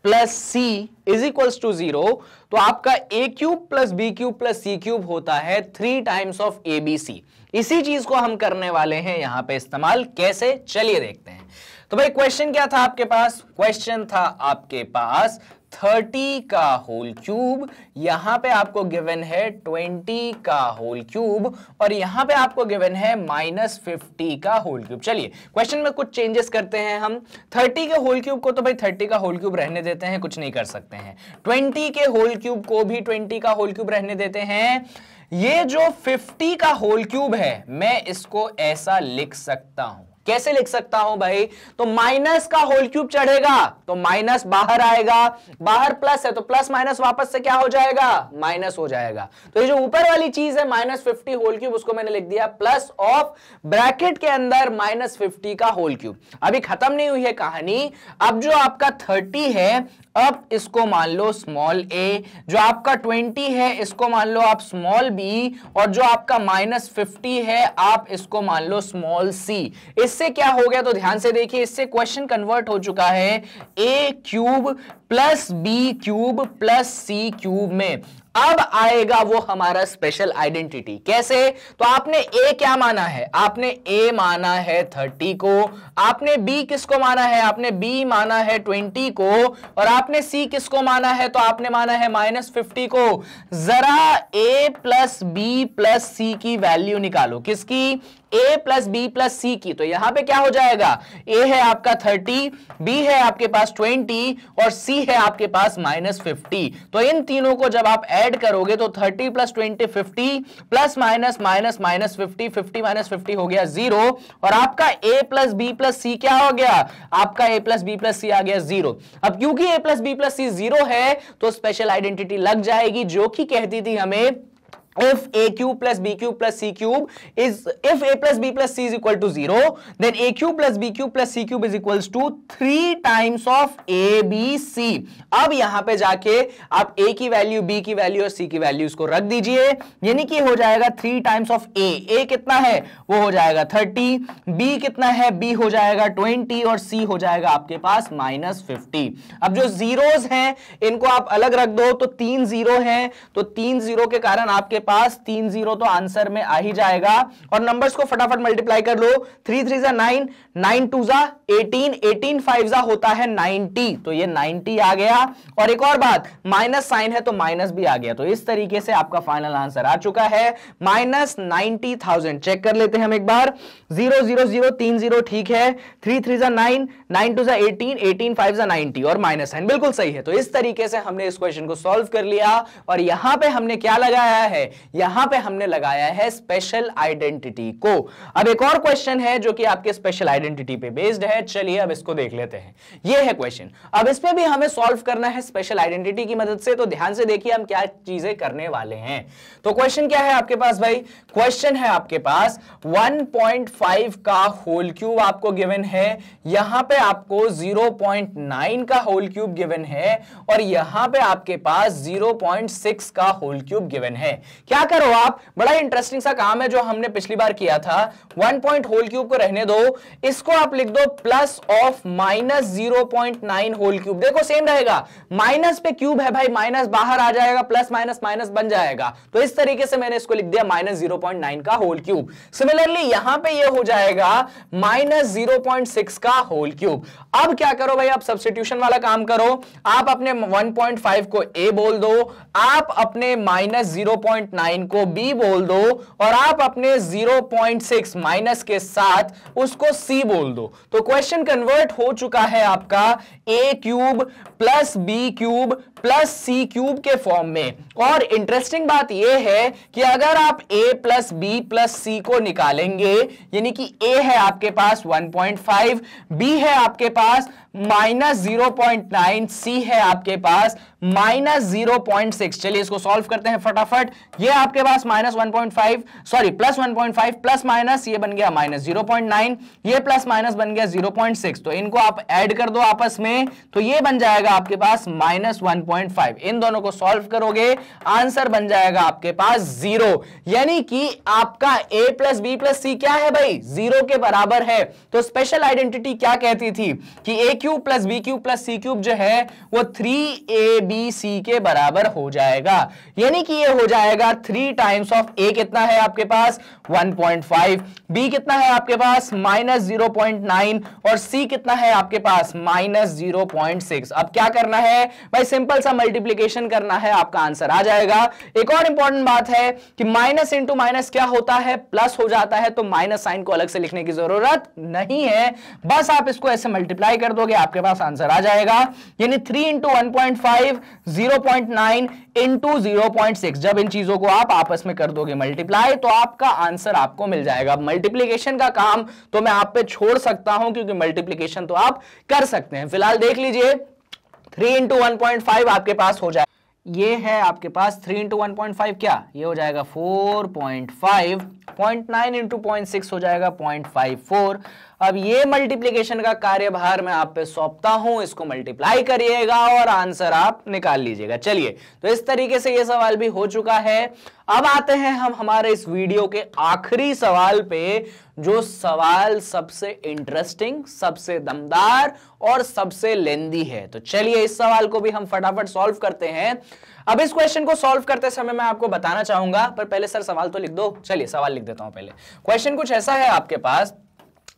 plus c is equals to zero तो आपका a cube plus B cube plus C cube होता है three times of A B c इसी चीज को हम करने वाले हैं यहां पे इस्तेमाल कैसे चलिए देखते हैं तो भाई क्वेश्चन क्या था आपके पास क्वेश्चन था आपके पास थर्टी का होल क्यूब यहां पे आपको गिवन है ट्वेंटी का होल क्यूब और यहां पे आपको गिवन है माइनस फिफ्टी का होल क्यूब चलिए क्वेश्चन में कुछ चेंजेस करते हैं हम थर्टी के होल क्यूब को तो भाई थर्टी का होल क्यूब रहने देते हैं कुछ नहीं कर सकते हैं ट्वेंटी के होल क्यूब को भी ट्वेंटी का होल क्यूब रहने देते हैं ये जो फिफ्टी का होल क्यूब है मैं इसको ऐसा लिख सकता हूं कैसे लिख सकता हूं भाई तो माइनस का होल क्यूब चढ़ेगा तो माइनस बाहर आएगा बाहर प्लस है तो प्लस माइनस वापस से क्या हो जाएगा माइनस हो जाएगा तो ये जो ऊपर वाली चीज है माइनस फिफ्टी होल क्यूब उसको मैंने लिख दिया प्लस ऑफ ब्रैकेट के अंदर माइनस फिफ्टी का होल क्यूब अभी खत्म नहीं हुई है कहानी अब जो आपका थर्टी है अब इसको मान लो स्मॉल ए जो आपका 20 है इसको मान लो आप स्मॉल बी और जो आपका माइनस फिफ्टी है आप इसको मान लो स्मॉल सी इससे क्या हो गया तो ध्यान से देखिए इससे क्वेश्चन कन्वर्ट हो चुका है ए cube plus B cube plus सी क्यूब में अब आएगा वो हमारा स्पेशल आइडेंटिटी कैसे तो आपने ए क्या माना है आपने ए माना है थर्टी को आपने बी किसको माना है आपने बी माना है ट्वेंटी को और आपने सी किसको माना है तो आपने माना है माइनस फिफ्टी को जरा a plus B plus c की वैल्यू निकालो किसकी a plus B plus c की तो यहां पे क्या हो जाएगा ए है आपका थर्टी बी है आपके पास ट्वेंटी और सी है आपके पास माइनस फिफ्टी तो इन तीनों को जब आप ऐड करोगे तो thirty plus twenty fifty plus minus minus minus fifty fifty minus fifty हो गया जीरो और आपका ए प्लस बी प्लस सी क्या हो गया आपका ए प्लस बी प्लस सी आ गया जीरो अब क्योंकि a plus B plus C zero है तो स्पेशल आइडेंटिटी लग जाएगी जो कि कहती थी हमें if a cube plus b cube plus c cube is if a plus b plus c is equal to 0 then a cube plus b cube plus c cube is equals to 3 times of a b c अब यहां पे जाके आप a की value b की value और c की value इसको रख दीजिए यानी कि हो जाएगा 3 टाइम्स ऑफ a a कितना है वो हो जाएगा 30 b कितना है b हो जाएगा 20 और c हो जाएगा आपके पास माइनस फिफ्टी अब जो जीरोस हैं इनको आप अलग रख दो तो तीन जीरो हैं तो तीन जीरो के कारण आपके पास तीन जीरो तो आंसर में आ ही जाएगा और नंबर्स को फटाफट मल्टीप्लाई कर लो थ्री थ्री जा नाइन नाइन टू जा एटीन एटीन फाइव जा होता है नाइनटी तो ये नाइनटी आ गया और एक और बात माइनस साइन है तो माइनस भी आ गया तो इस तरीके से आपका फाइनल आंसर आ चुका है माइनस नाइनटी थाउजेंड चेक कर लेते हैं हम एक बार जीरो जीरो जीरो तीन जीरो ठीक है थ्री थ्री जा नाइन नाइन टू जा एटीन एटीन फाइव जा नाइनटी और माइनस साइन बिल्कुल सही है तो इस तरीके से हमने इस क्वेश्चन को सॉल्व कर लिया और यहां पे हमने क्या लगाया है यहां पे हमने लगाया है स्पेशल आइडेंटिटी को अब एक और क्वेश्चन है जो कि आपके स्पेशल आइडेंटिटी पे बेस्ड है चलिए अब इसको देख लेते हैं ये है क्वेश्चन अब इसमें भी हमें सॉल्व करना है स्पेशल आइडेंटिटी की मदद से तो ध्यान से देखिए हम क्या चीजें करने वाले हैं तो क्वेश्चन क्या है आपके पास भाई क्वेश्चन है आपके पास वन का होल क्यूब आपको गिवन है यहां पर आपको जीरो का होल क्यूब गिवन है और यहां पर आपके पास जीरो का होल क्यूब गिवन है क्या करो आप बड़ा इंटरेस्टिंग सा काम है जो हमने पिछली बार किया था वन पॉइंट होल क्यूब को रहने दो इसको आप लिख दो plus of minus zero point nine whole cube देखो सेम रहेगा माइनस पे क्यूब है भाई माइनस बाहर आ जाएगा प्लस माइनस माइनस बन जाएगा तो इस तरीके से मैंने इसको लिख दिया माइनस जीरो पॉइंट नाइन का होल क्यूब सिमिलरली यहां पर यह हो जाएगा माइनस जीरो पॉइंट सिक्स का होल क्यूब अब क्या करो भाई आप सब्सिट्यूशन वाला काम करो आप अपने वन पॉइंट फाइव को ए बोल दो आप अपने माइनस जीरो पॉइंट नाइन को बी बोल दो और आप अपने 0.6 माइनस के साथ उसको सी बोल दो तो क्वेश्चन कन्वर्ट हो चुका है आपका a cube plus B cube plus C cube के फॉर्म में और इंटरेस्टिंग बात यह है कि अगर आप ए प्लस बी प्लस सी को निकालेंगे यानी कि ए है आपके पास 1.5 बी है आपके पास minus zero point nine c है आपके पास माइनस जीरो पॉइंट सिक्स चलिए इसको सॉल्व करते हैं फटाफट ये आपके पास minus one point five sorry plus one point five plus minus ये बन गया माइनस जीरो पॉइंट नाइन ये प्लस माइनस बन गया जीरो पॉइंट सिक्स तो इनको आप ऐड कर दो आपस में तो ये बन जाएगा आपके पास माइनस वन 2.5 इन दोनों को सॉल्व करोगे आंसर बन जाएगा आपके पास जीरो यानी कि आपका ए प्लस बी प्लस सी क्या है भाई जीरो के बराबर है तो स्पेशल आइडेंटिटी क्या कहती थी कि ए cube plus B cube plus सी क्यूब जो है वो थ्री ए बी सी के बराबर हो जाएगा यानी कि ये हो जाएगा थ्री टाइम्स ऑफ ए कितना है आपके पास 1.5 बी कितना है आपके पास माइनस जीरो और सी कितना है आपके पास माइनस जीरो अब क्या करना है भाई सिंपल सिंपल सा मल्टीप्लीकेशन करना है आपका आंसर आ जाएगा एक और इंपॉर्टेंट बात है कि माइनस इंटू माइनस क्या होता है प्लस हो जाता है तो माइनस साइन को अलग से लिखने की जरूरत नहीं है बस आप इसको ऐसे मल्टीप्लाई कर दोगे आपके पास आंसर आ जाएगा यानी three into one point five zero point nine into zero point six जब इन चीजों को आप आपस में कर दोगे मल्टीप्लाई तो आपका आंसर आपको मिल जाएगा मल्टीप्लीकेशन का काम तो मैं आप पे छोड़ सकता हूं क्योंकि मल्टीप्लीकेशन तो आप कर सकते हैं फिलहाल देख लीजिए three into one point five आपके पास हो जाए ये है आपके पास three into one point five क्या ये हो जाएगा four point five point nine into point six हो जाएगा पॉइंट फाइव फोर अब ये मल्टीप्लीकेशन का कार्यभार मैं आप पे सौंपता हूं इसको मल्टीप्लाई करिएगा और आंसर आप निकाल लीजिएगा चलिए तो इस तरीके से ये सवाल भी हो चुका है अब आते हैं हम हमारे इस वीडियो के आखिरी सवाल पे जो सवाल सबसे इंटरेस्टिंग सबसे दमदार और सबसे लेंदी है तो चलिए इस सवाल को भी हम फटाफट सॉल्व करते हैं अब इस क्वेश्चन को सॉल्व करते समय मैं आपको बताना चाहूंगा पर पहले सर सवाल तो लिख दो चलिए सवाल लिख देता हूं पहले क्वेश्चन कुछ ऐसा है आपके पास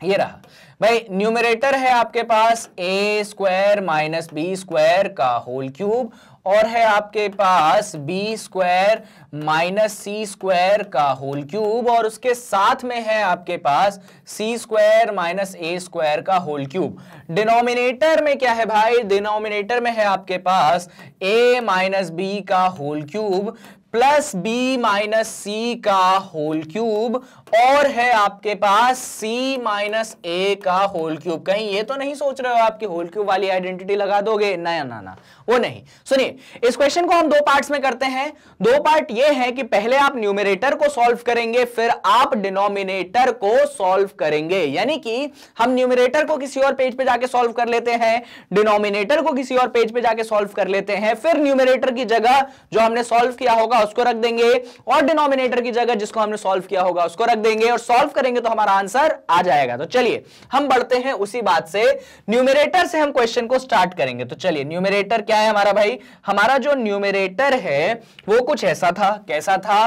ये रहा भाई न्यूमिनेटर है आपके पास ए स्क्वायर माइनस बी स्क्वायर का होल क्यूब और है आपके पास बी स्क्वायर माइनस सी स्क्वायर का होल क्यूब और उसके साथ में है आपके पास सी स्क्वायर माइनस ए स्क्वायर का होल क्यूब डिनोमिनेटर में क्या है भाई डिनोमिनेटर में है आपके पास ए माइनस बी का whole cube plus b minus c का होल क्यूब और है आपके पास c माइनस ए का होल क्यूब कहीं ये तो नहीं सोच रहे हो आपकी होल क्यूब वाली आइडेंटिटी लगा दोगे ना ना ना वो नहीं सुनिए इस क्वेश्चन को हम दो पार्ट्स में करते हैं दो पार्ट ये है कि पहले आप न्यूमिनेटर को सॉल्व करेंगे फिर आप डिनोमिनेटर को सॉल्व करेंगे यानी कि हम न्यूमिनेटर को किसी और पेज पे जाके सॉल्व कर लेते हैं डिनोमिनेटर को किसी और पेज पे जाके सॉल्व कर लेते हैं फिर न्यूमिनेटर की जगह जो हमने सॉल्व किया होगा उसको रख देंगे और डिनोमिनेटर की जगह जिसको हमने सॉल्व किया होगा उसको रख रख देंगे और सॉल्व करेंगे तो हमारा आंसर आ जाएगा तो चलिए हम बढ़ते हैं उसी बात से न्यूमिरेटर से हम क्वेश्चन को स्टार्ट करेंगे तो चलिए न्यूमिरेटर क्या है हमारा भाई हमारा जो न्यूमिरेटर है वो कुछ ऐसा था कैसा था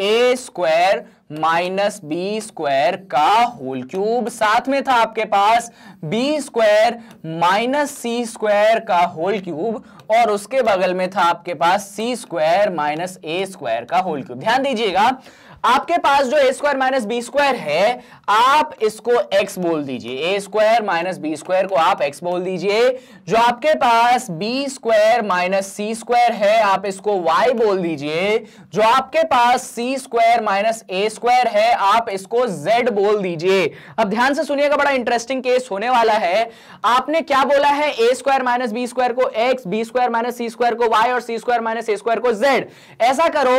ए स्क्वायर माइनस बी स्क्वायर का होल क्यूब साथ में था आपके पास बी स्क्वायर माइनस सी स्क्वायर का होल क्यूब और उसके बगल में था आपके पास सी स्क्वायर माइनस ए स्क्वायर का होल क्यूब ध्यान दीजिएगा आपके पास जो a square minus B square है आप इसको एक्स बोल दीजिए a square minus B square को आप एक्स बोल दीजिए जो आपके पास बी स्क्वायर माइनस सी स्क्वायर है आप इसको वाई बोल दीजिए जो आपके पास सी स्क्वायर माइनस ए स्क्वायर है आप इसको जेड बोल दीजिए अब ध्यान से सुनिएगा बड़ा इंटरेस्टिंग केस होने वाला है आपने क्या बोला है ए स्क्वायर माइनस बी स्क्वायर को एक्स बी स्क्वायर माइनस सी स्क्वायर को वाई और सी स्क्वायर माइनस ए स्क्वायर को जेड ऐसा करो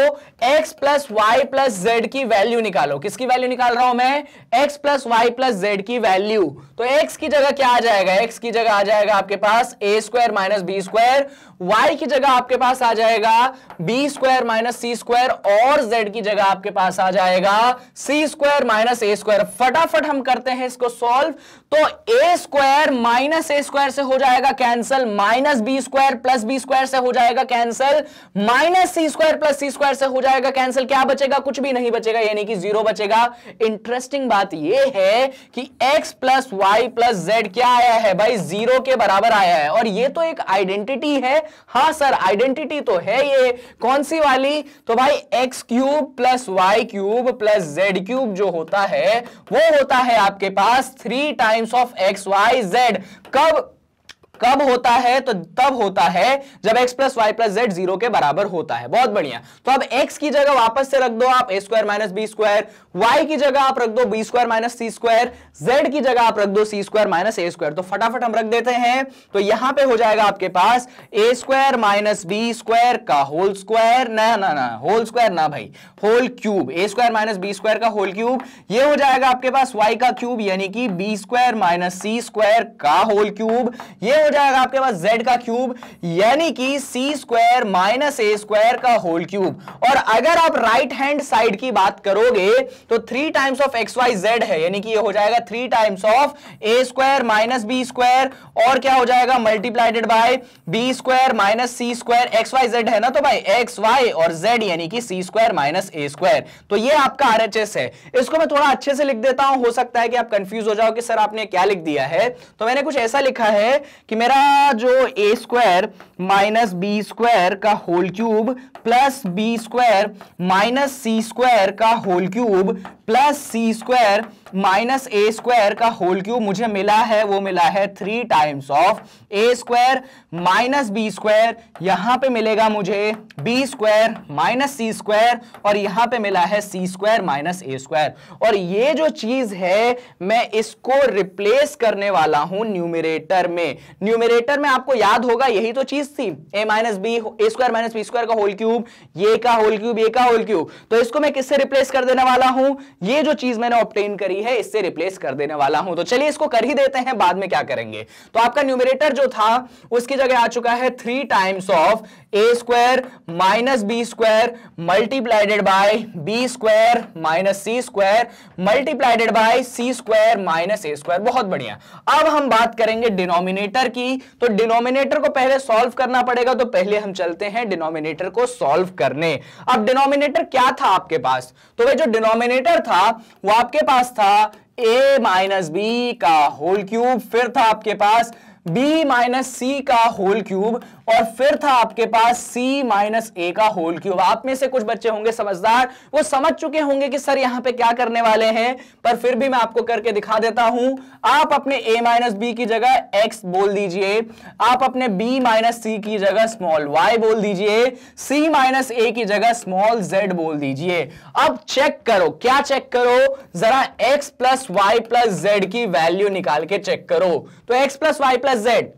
X plus Y plus Z Z की वैल्यू निकालो किसकी वैल्यू निकाल रहा हूं मैं X plus Y plus Z की वैल्यू तो एक्स की जगह क्या आ जाएगा एक्स की जगह आ जाएगा आपके पास ए square minus B square y की जगह आपके पास आ जाएगा बी स्क्वायर माइनस सी स्क्वायर और जेड की जगह आपके पास आ जाएगा सी स्क्वायर माइनस ए स्क्वायर फटाफट हम करते हैं इसको सॉल्व तो a square minus A square से हो जाएगा cancel minus B square plus B square से हो जाएगा कैंसल माइनस सी स्क्वायर प्लस सी स्क्वायर से हो जाएगा कैंसल क्या बचेगा कुछ भी नहीं बचेगा यानी कि जीरो बचेगा इंटरेस्टिंग बात यह है कि x plus Y plus Z क्या आया है भाई जीरो के बराबर आया है और यह तो एक आइडेंटिटी है हाँ सर आइडेंटिटी तो है ये कौन सी वाली तो भाई x cube plus Y cube plus Z cube जो होता है वो होता है आपके पास three times of x Y z कब कब होता है तो तब होता है जब x plus Y plus Z zero के बराबर होता है बहुत बढ़िया तो अब एक्स की जगह वापस से रख दो आप a square minus B square y की जगह आप रख दो बी स्क्वायर माइनस सी स्क्वायर जेड की जगह आप रख दो सी स्क्वायर माइनस ए स्क्वायर तो फटाफट हम रख देते हैं तो यहां पर हो जाएगा आपके पास ए स्क्वायर माइनस बी स्क्वायर का होल स्क्वायर ना ना ना होल स्क्वायर ना भाई whole cube a square minus B square का होल क्यूब ये हो जाएगा आपके पास वाई का क्यूब यानी कि बी स्क्वायर माइनस सी स्क्वायर का होल क्यूब ये हो जाएगा आपके पास जेड का क्यूब यानी कि सी स्क्वायर माइनस ए स्क्वायर का होल क्यूब और अगर आप राइट हैंड साइड की बात करोगे तो three times of x Y Z है यानी कि ये हो जाएगा three times of a square minus B square और क्या हो जाएगा multiplied by b square minus C square x Y Z है ना तो भाई एक्स वाई और जेड यानी कि सी स्क्वायर माइनस ए स्क्वायर तो ये आपका आरएचएस है इसको मैं थोड़ा अच्छे से लिख देता हूं हो सकता है कि आप कंफ्यूज हो जाओ कि सर आपने क्या लिख दिया है तो मैंने कुछ ऐसा लिखा है कि मेरा जो a square minus B square का whole cube plus B square minus सी स्क्वायर का होल क्यूब प्लस सी स्क्वायर माइनस ए स्क्वायर का होल क्यूब मुझे मिला है वो मिला है three times of a square minus B square यहां पे मिलेगा मुझे बी स्क्वायर माइनस सी स्क्वायर और यहां पे मिला है सी स्क्वायर माइनस ए स्क्वायर और ये जो चीज़ है मैं इसको रिप्लेस करने वाला हूं न्यूमिरेटर में न्यूमिरेटर में आपको याद होगा यही तो चीज़ थी a minus b a square minus B square का होल क्यूब ये का होल क्यूब ये का होल क्यूब तो इसको मैं किससे रिप्लेस कर देने वाला हूं ये जो चीज मैंने ऑप्टेन करी है इससे रिप्लेस कर देने वाला हूं तो चलिए इसको कर ही देते हैं बाद में क्या करेंगे तो आपका न्यूमिनेटर जो था उसकी जगह आ चुका है three times of a square minus B square multiplied by b square minus C square multiplied by c square minus A square बहुत बढ़िया अब हम बात करेंगे डिनोमिनेटर की तो डिनोमिनेटर को पहले सॉल्व करना पड़ेगा तो पहले हम चलते हैं डिनोमिनेटर को सॉल्व करने अब डिनोमिनेटर क्या था आपके पास तो वह जो डिनोमिनेटर था था वो आपके पास था ए माइनस बी का होल क्यूब फिर था आपके पास b माइनस सी का होल क्यूब और फिर था आपके पास c माइनस ए का होल क्यूब आप में से कुछ बच्चे होंगे समझदार वो समझ चुके होंगे कि सर यहां पे क्या करने वाले हैं पर फिर भी मैं आपको करके दिखा देता हूं आप अपने a माइनस बी की जगह x बोल दीजिए आप अपने b माइनस सी की जगह स्मॉल y बोल दीजिए c माइनस ए की जगह स्मॉल z बोल दीजिए अब चेक करो क्या चेक करो जरा x plus Y plus Z की वैल्यू निकाल के चेक करो तो x plus Y plus plus Z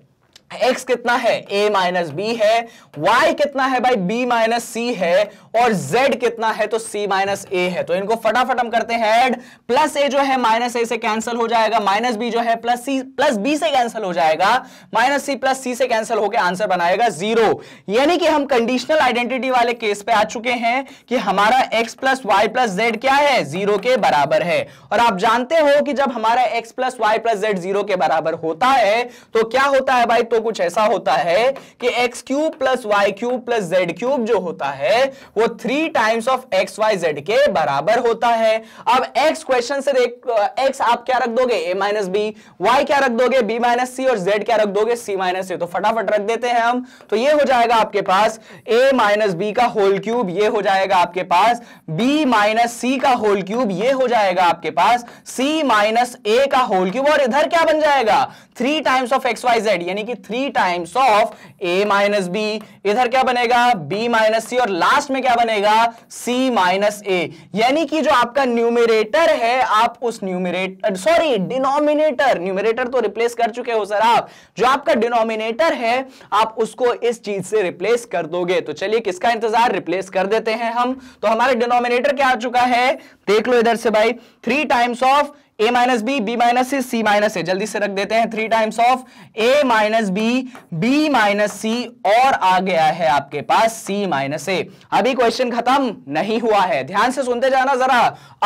x कितना है ए माइनस बी है वाई कितना है भाई बी माइनस सी है और z कितना है तो c माइनस ए है तो इनको फटाफट हम करते हैं एड प्लस ए जो है माइनस ए से कैंसिल हो जाएगा माइनस बी जो है प्लस सी प्लस बी से कैंसिल हो जाएगा माइनस सी प्लस सी से कैंसिल होकर आंसर बनाएगा जीरो यानी कि हम कंडीशनल आइडेंटिटी वाले केस पे आ चुके हैं कि हमारा x plus Y plus Z क्या है जीरो के बराबर है और आप जानते हो कि जब हमारा x plus Y plus Z zero के बराबर होता है तो क्या होता है भाई तो कुछ ऐसा होता है कि x cube plus Y cube plus Z cube जो होता है वो वो three times of x Y Z के बराबर होता है अब एक्स क्वेश्चन से देख एक्स आप क्या रख दोगे ए माइनस बी वाई क्या रख दोगे बी माइनस सी और जेड क्या रख दोगे सी माइनस ए तो फटाफट रख देते हैं हम तो ये हो जाएगा आपके पास ए माइनस बी का होल क्यूब ये हो जाएगा आपके पास बी माइनस सी का होल क्यूब ये हो जाएगा आपके पास सी माइनस ए का होल क्यूब और इधर क्या बन जाएगा three times of x Y z यानी कि three times of a minus b इधर क्या बनेगा बी माइनस सी और लास्ट में क्या क्या बनेगा c माइनस ए यानी कि जो आपका न्यूमिरेटर है आप उस न्यूमिरेटर सॉरी डिनोमिनेटर न्यूमिरेटर तो रिप्लेस कर चुके हो सर आप जो आपका डिनोमिनेटर है आप उसको इस चीज से रिप्लेस कर दोगे तो चलिए किसका इंतजार रिप्लेस कर देते हैं हम तो हमारे डिनोमिनेटर क्या आ चुका है देख लो इधर से भाई three times of a minus b b minus c c minus a जल्दी से रख देते हैं three times of a minus b b minus c और आ गया है आपके पास सी माइनस ए अभी क्वेश्चन खत्म नहीं हुआ है ध्यान से सुनते जाना जरा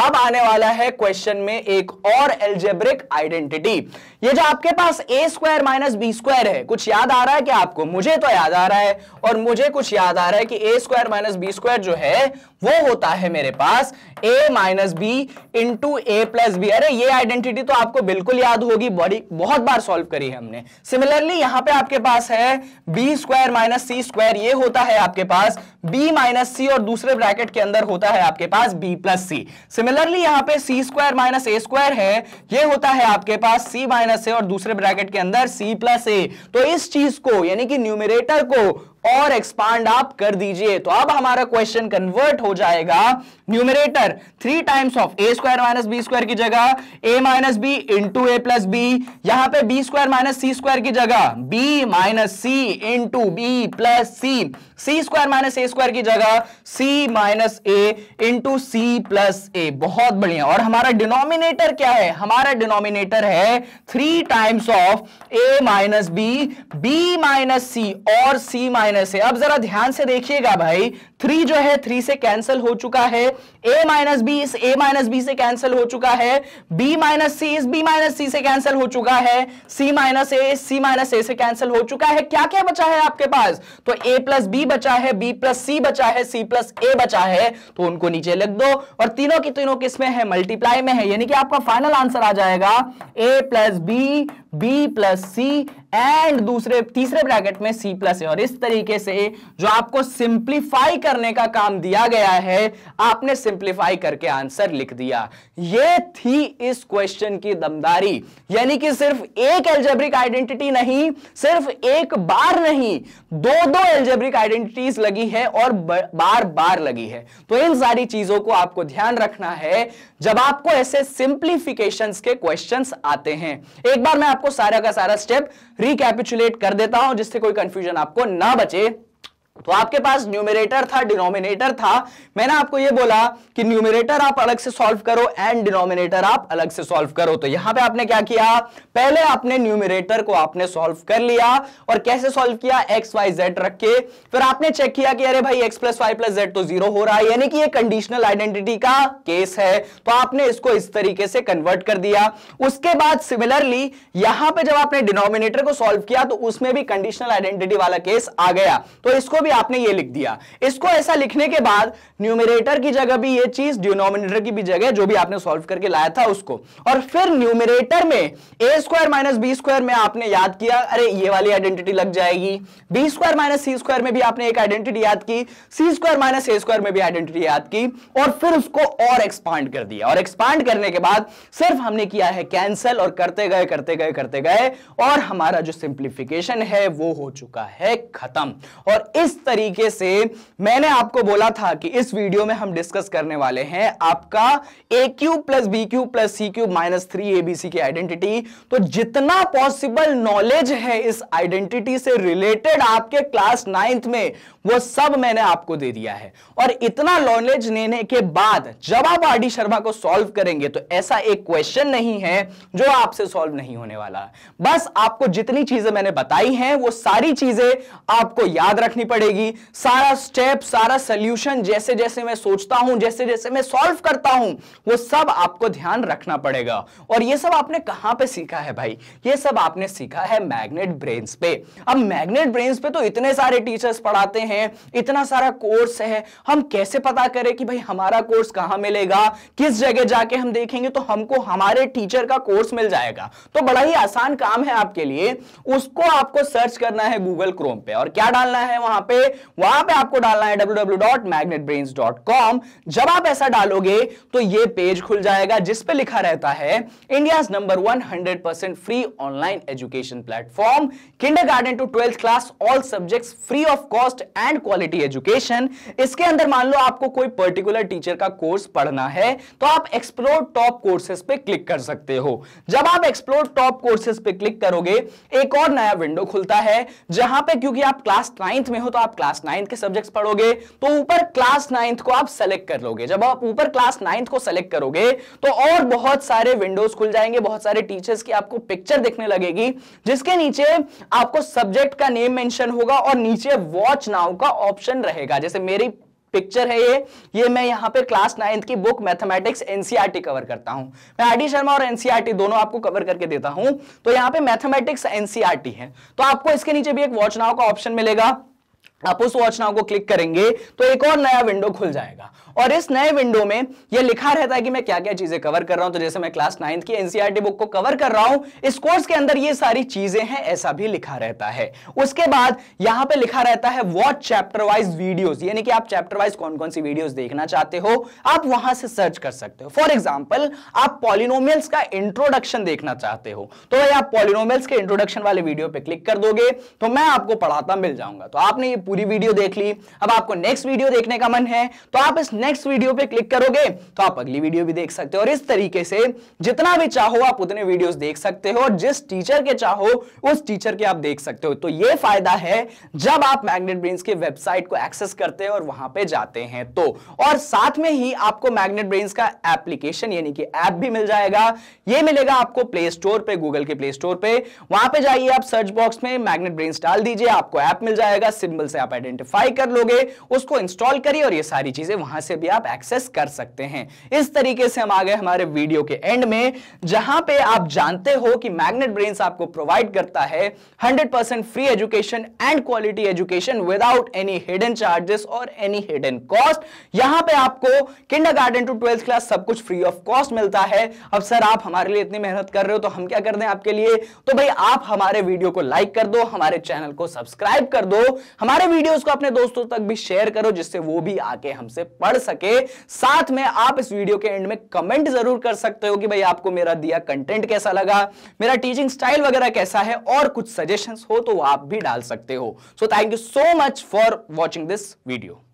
अब आने वाला है क्वेश्चन में एक और एल्जेब्रिक आइडेंटिटी ये जो आपके पास ए स्क्वायर माइनस बी स्क्वायर है कुछ याद आ रहा है क्या आपको मुझे तो याद आ रहा है और मुझे कुछ याद आ रहा है कि a square minus B square जो है वो होता है मेरे पास a minus b into a plus b अरे ये आइडेंटिटी तो आपको बिल्कुल याद होगी बड़ी बहुत बार सॉल्व करी है हमने सिमिलरली यहां पे आपके पास है बी स्क्वायर माइनस सी स्क्वायर ये होता है आपके पास b माइनस सी और दूसरे ब्रैकेट के अंदर होता है आपके पास बी प्लस सी सिमिलरली यहां पे सी स्क्वायर माइनस ए स्क्वायर है ये होता है आपके पास सी माइनस ए और दूसरे ब्रैकेट के अंदर सी प्लस ए तो इस चीज को यानी कि न्यूमिरेटर को और एक्सपांड आप कर दीजिए तो अब हमारा क्वेश्चन कन्वर्ट हो जाएगा numerator three times of a square minus B square की जगह a minus b into a plus b यहां पे बी स्क्वायर माइनस सी स्क्वायर की जगह b minus c into b plus c c square minus ए square की जगह c minus a into c plus a बहुत बढ़िया और हमारा डिनोमिनेटर क्या है हमारा डिनोमिनेटर है three times of a minus b b minus c और सी माइनस ए अब जरा ध्यान से देखिएगा भाई थ्री जो है थ्री से कैंसिल हो चुका है ए माइनस बी इस ए माइनस बी से कैंसिल हो चुका है बी माइनस सी इस बी माइनस सी से कैंसिल हो चुका है सी माइनस ए सी माइनस ए से कैंसिल हो चुका है क्या क्या बचा है आपके पास तो ए प्लस बी बचा है बी प्लस सी बचा है सी प्लस ए बचा है तो उनको नीचे लिख दो और तीनों की तीनों किसमें है मल्टीप्लाई में है यानी कि आपका फाइनल आंसर आ जाएगा a plus b b plus c and दूसरे तीसरे ब्रैकेट में सी प्लस है और इस तरीके से जो आपको सिंप्लीफाई करने का काम दिया गया है आपने सिंप्लीफाई करके आंसर लिख दिया ये थी इस क्वेश्चन की दमदारी यानी कि सिर्फ एक एल्जेब्रिक आइडेंटिटी नहीं सिर्फ एक बार नहीं दो दो एल्जेब्रिक आइडेंटिटीज लगी है और बार बार लगी है तो इन सारी चीजों को आपको ध्यान रखना है जब आपको ऐसे सिंप्लीफिकेशन के क्वेश्चन आते हैं एक बार मैं आपको सारा का सारा स्टेप रिकैपिचुलेट कर देता हूं जिससे कोई कंफ्यूजन आपको ना बचे तो आपके पास न्यूमिनेटर था डिनोमिनेटर था मैंने आपको ये बोला कि न्यूमिनेटर आप अलग से सॉल्व करो एंड डिनोमिनेटर आप अलग से सॉल्व करो तो यहां पे आपने क्या किया पहले आपने न्यूमिनेटर को आपने सॉल्व कर लिया और कैसे सॉल्व किया एक्स वाई जेड रख के फिर आपने चेक किया कि अरे भाई x plus Y plus z तो जीरो हो रहा है यानी कि यह कंडीशनल आइडेंटिटी का केस है तो आपने इसको इस तरीके से कन्वर्ट कर दिया उसके बाद सिमिलरली यहां पर जब आपने डिनोमिनेटर को सॉल्व किया तो उसमें भी कंडीशनल आइडेंटिटी वाला केस आ गया तो इसको भी आपने ये लिख दिया इसको ऐसा लिखने के बाद न्यूमिरेटर की जगह भी ये चीज डिनोमिनेटर की भी जगह जो भी आपने सॉल्व करके लाया था उसको और फिर न्यूमिरेटर में a square minus B square में आपने याद किया अरे ये वाली आइडेंटिटी लग जाएगी बी स्क्वायर माइनस सी स्क्वायर में भी आपने एक आइडेंटिटी याद की सी स्क्वायर माइनस ए स्क्वायर में भी आइडेंटिटी याद की और फिर उसको और एक्सपांड कर दिया और एक्सपांड करने के बाद सिर्फ हमने किया है कैंसिल और करते गए करते गए करते गए और हमारा जो सिंप्लीफिकेशन है वो हो चुका है खत्म और इस तरीके से मैंने आपको बोला था कि इस वीडियो में हम डिस्कस करने वाले हैं आपका a cube plus B cube plus C cube minus three abc की आइडेंटिटी तो जितना पॉसिबल नॉलेज है इस आइडेंटिटी से रिलेटेड आपके क्लास नाइन्थ में वो सब मैंने आपको दे दिया है और इतना नॉलेज लेने के बाद जब आप आर डी शर्मा को सॉल्व करेंगे तो ऐसा एक क्वेश्चन नहीं है जो आपसे सॉल्व नहीं होने वाला बस आपको जितनी चीजें मैंने बताई हैं वो सारी चीजें आपको याद रखनी पड़ेगी सारा स्टेप सारा सोल्यूशन जैसे जैसे मैं सोचता हूं जैसे जैसे मैं सॉल्व करता हूं वो सब आपको ध्यान रखना पड़ेगा और ये सब आपने कहां पे सीखा है भाई ये सब आपने सीखा है मैग्नेट ब्रेन्स पे अब मैग्नेट ब्रेन्स पे तो इतने सारे टीचर्स पढ़ाते हैं है इतना सारा कोर्स है हम कैसे पता करें कि भाई हमारा कोर्स कहां मिलेगा किस जगह जाके हम देखेंगे तो हमको हमारे टीचर का कोर्स मिल जाएगा तो बड़ा ही आसान काम है आपके लिए उसको आपको सर्च करना है गूगल क्रोम पे और क्या डालना है वहां पे वहां पे आपको डालना है www.magnetbrains.com जब आप ऐसा डालोगे तो ये पेज खुल जाएगा जिस पे लिखा रहता है India number one hundred percent free online education platform kindergarten to twelfth class all subject free of cost and and quality education इसके अंदर मान लो आपको कोई पर्टिकुलर टीचर का कोर्स पढ़ना है तो आप एक्सप्लोर टॉप कोर्सेज पे क्लिक कर सकते हो जब आप एक्सप्लोर टॉप कोर्सेज पे क्लिक करोगे एक और नया विंडो खुलता है जहां पे क्योंकि आप क्लास नाइन्थ में हो तो आप क्लास नाइन्थ के सब्जेक्ट पढ़ोगे तो ऊपर क्लास नाइन्थ को आप सेलेक्ट कर लोगे जब आप ऊपर क्लास नाइन्थ को सेलेक्ट करोगे तो और बहुत सारे विंडोज खुल जाएंगे बहुत सारे टीचर्स की आपको पिक्चर दिखने लगेगी जिसके नीचे आपको सब्जेक्ट का नेम मेंशन होगा और नीचे वॉच नाउ का ऑप्शन रहेगा जैसे मेरी पिक्चर है ये ये मैं यहाँ पे क्लास नाइन्थ की बुक मैथमेटिक्स एनसीईआरटी कवर करता हूँ मैं आरडी शर्मा और एनसीईआरटी e दोनों आपको कवर करके देता हूँ तो यहाँ पे मैथमेटिक्स एनसीईआरटी e है तो आपको इसके नीचे भी एक वॉच नाव का ऑप्शन मिलेगा आप उस वॉच नाउ को क्लिक करेंगे तो एक और नया विंडो खुल जाएगा और इस नए विंडो में ये लिखा रहता है कि मैं क्या क्या चीजें कवर कर रहा हूं तो जैसे मैं क्लास नाइन्थ की एनसीआरटी बुक e को कवर कर रहा हूं इस कोर्स के अंदर ये सारी चीजें हैं ऐसा भी लिखा रहता है उसके बाद यहां पे लिखा रहता है वॉच चैप्टर वाइज वीडियो यानी कि आप चैप्टर वाइज कौन कौन सी वीडियोज देखना चाहते हो आप वहां से सर्च कर सकते हो फॉर एग्जाम्पल आप पॉलिनोमियल्स का इंट्रोडक्शन देखना चाहते हो तो भाई आप पॉलिनोमियल्स के इंट्रोडक्शन वाले वीडियो पे क्लिक कर दोगे तो मैं आपको पढ़ाता मिल जाऊंगा तो आपने पूरी वीडियो देख ली अब आपको नेक्स्ट वीडियो देखने का मन है तो आप इस नेक्स्ट वीडियो पे क्लिक करोगे तो आप अगली वीडियो भी देख सकते हो और इस तरीके से जितना भी चाहो आप उतने वीडियो देख सकते हो और जिस टीचर के चाहो उस टीचर के आप देख सकते हो तो ये फायदा है जब आप मैग्नेट ब्रेन के वेबसाइट को एक्सेस करते हैं और वहां पर जाते हैं तो और साथ में ही आपको मैग्नेट ब्रेन का एप्लीकेशन यानी कि ऐप भी मिल जाएगा ये मिलेगा आपको प्ले स्टोर पे गूगल के प्ले स्टोर पे वहां पे जाइए आप सर्च बॉक्स में मैग्नेट ब्रेन डाल दीजिए आपको ऐप मिल जाएगा सिंबल से आप आइडेंटिफाई कर लोगे उसको इंस्टॉल करिए और ये सारी चीजें वहां से भी आप एक्सेस कर सकते हैं इस तरीके से हम आ गए हमारे वीडियो के एंड में जहां पे आप जानते हो कि मैग्नेट ब्रेन्स आपको प्रोवाइड करता है 100% free education and quality education without any hidden charges और एनी हिडन कॉस्ट यहां पे आपको किंडर टू ट्वेल्थ क्लास सब कुछ फ्री ऑफ कॉस्ट मिलता है अब सर आप हमारे लिए इतनी मेहनत कर रहे हो तो हम क्या कर दें आपके लिए तो भाई आप हमारे वीडियो को लाइक कर दो हमारे चैनल को सब्सक्राइब कर दो हमारे वीडियोस को अपने दोस्तों तक भी शेयर करो जिससे वो भी आके हमसे पढ़ सके साथ में आप इस वीडियो के एंड में कमेंट जरूर कर सकते हो कि भाई आपको मेरा दिया कंटेंट कैसा लगा मेरा टीचिंग स्टाइल वगैरह कैसा है और कुछ सजेशन हो तो आप भी डाल सकते हो so thank you so much for watching this video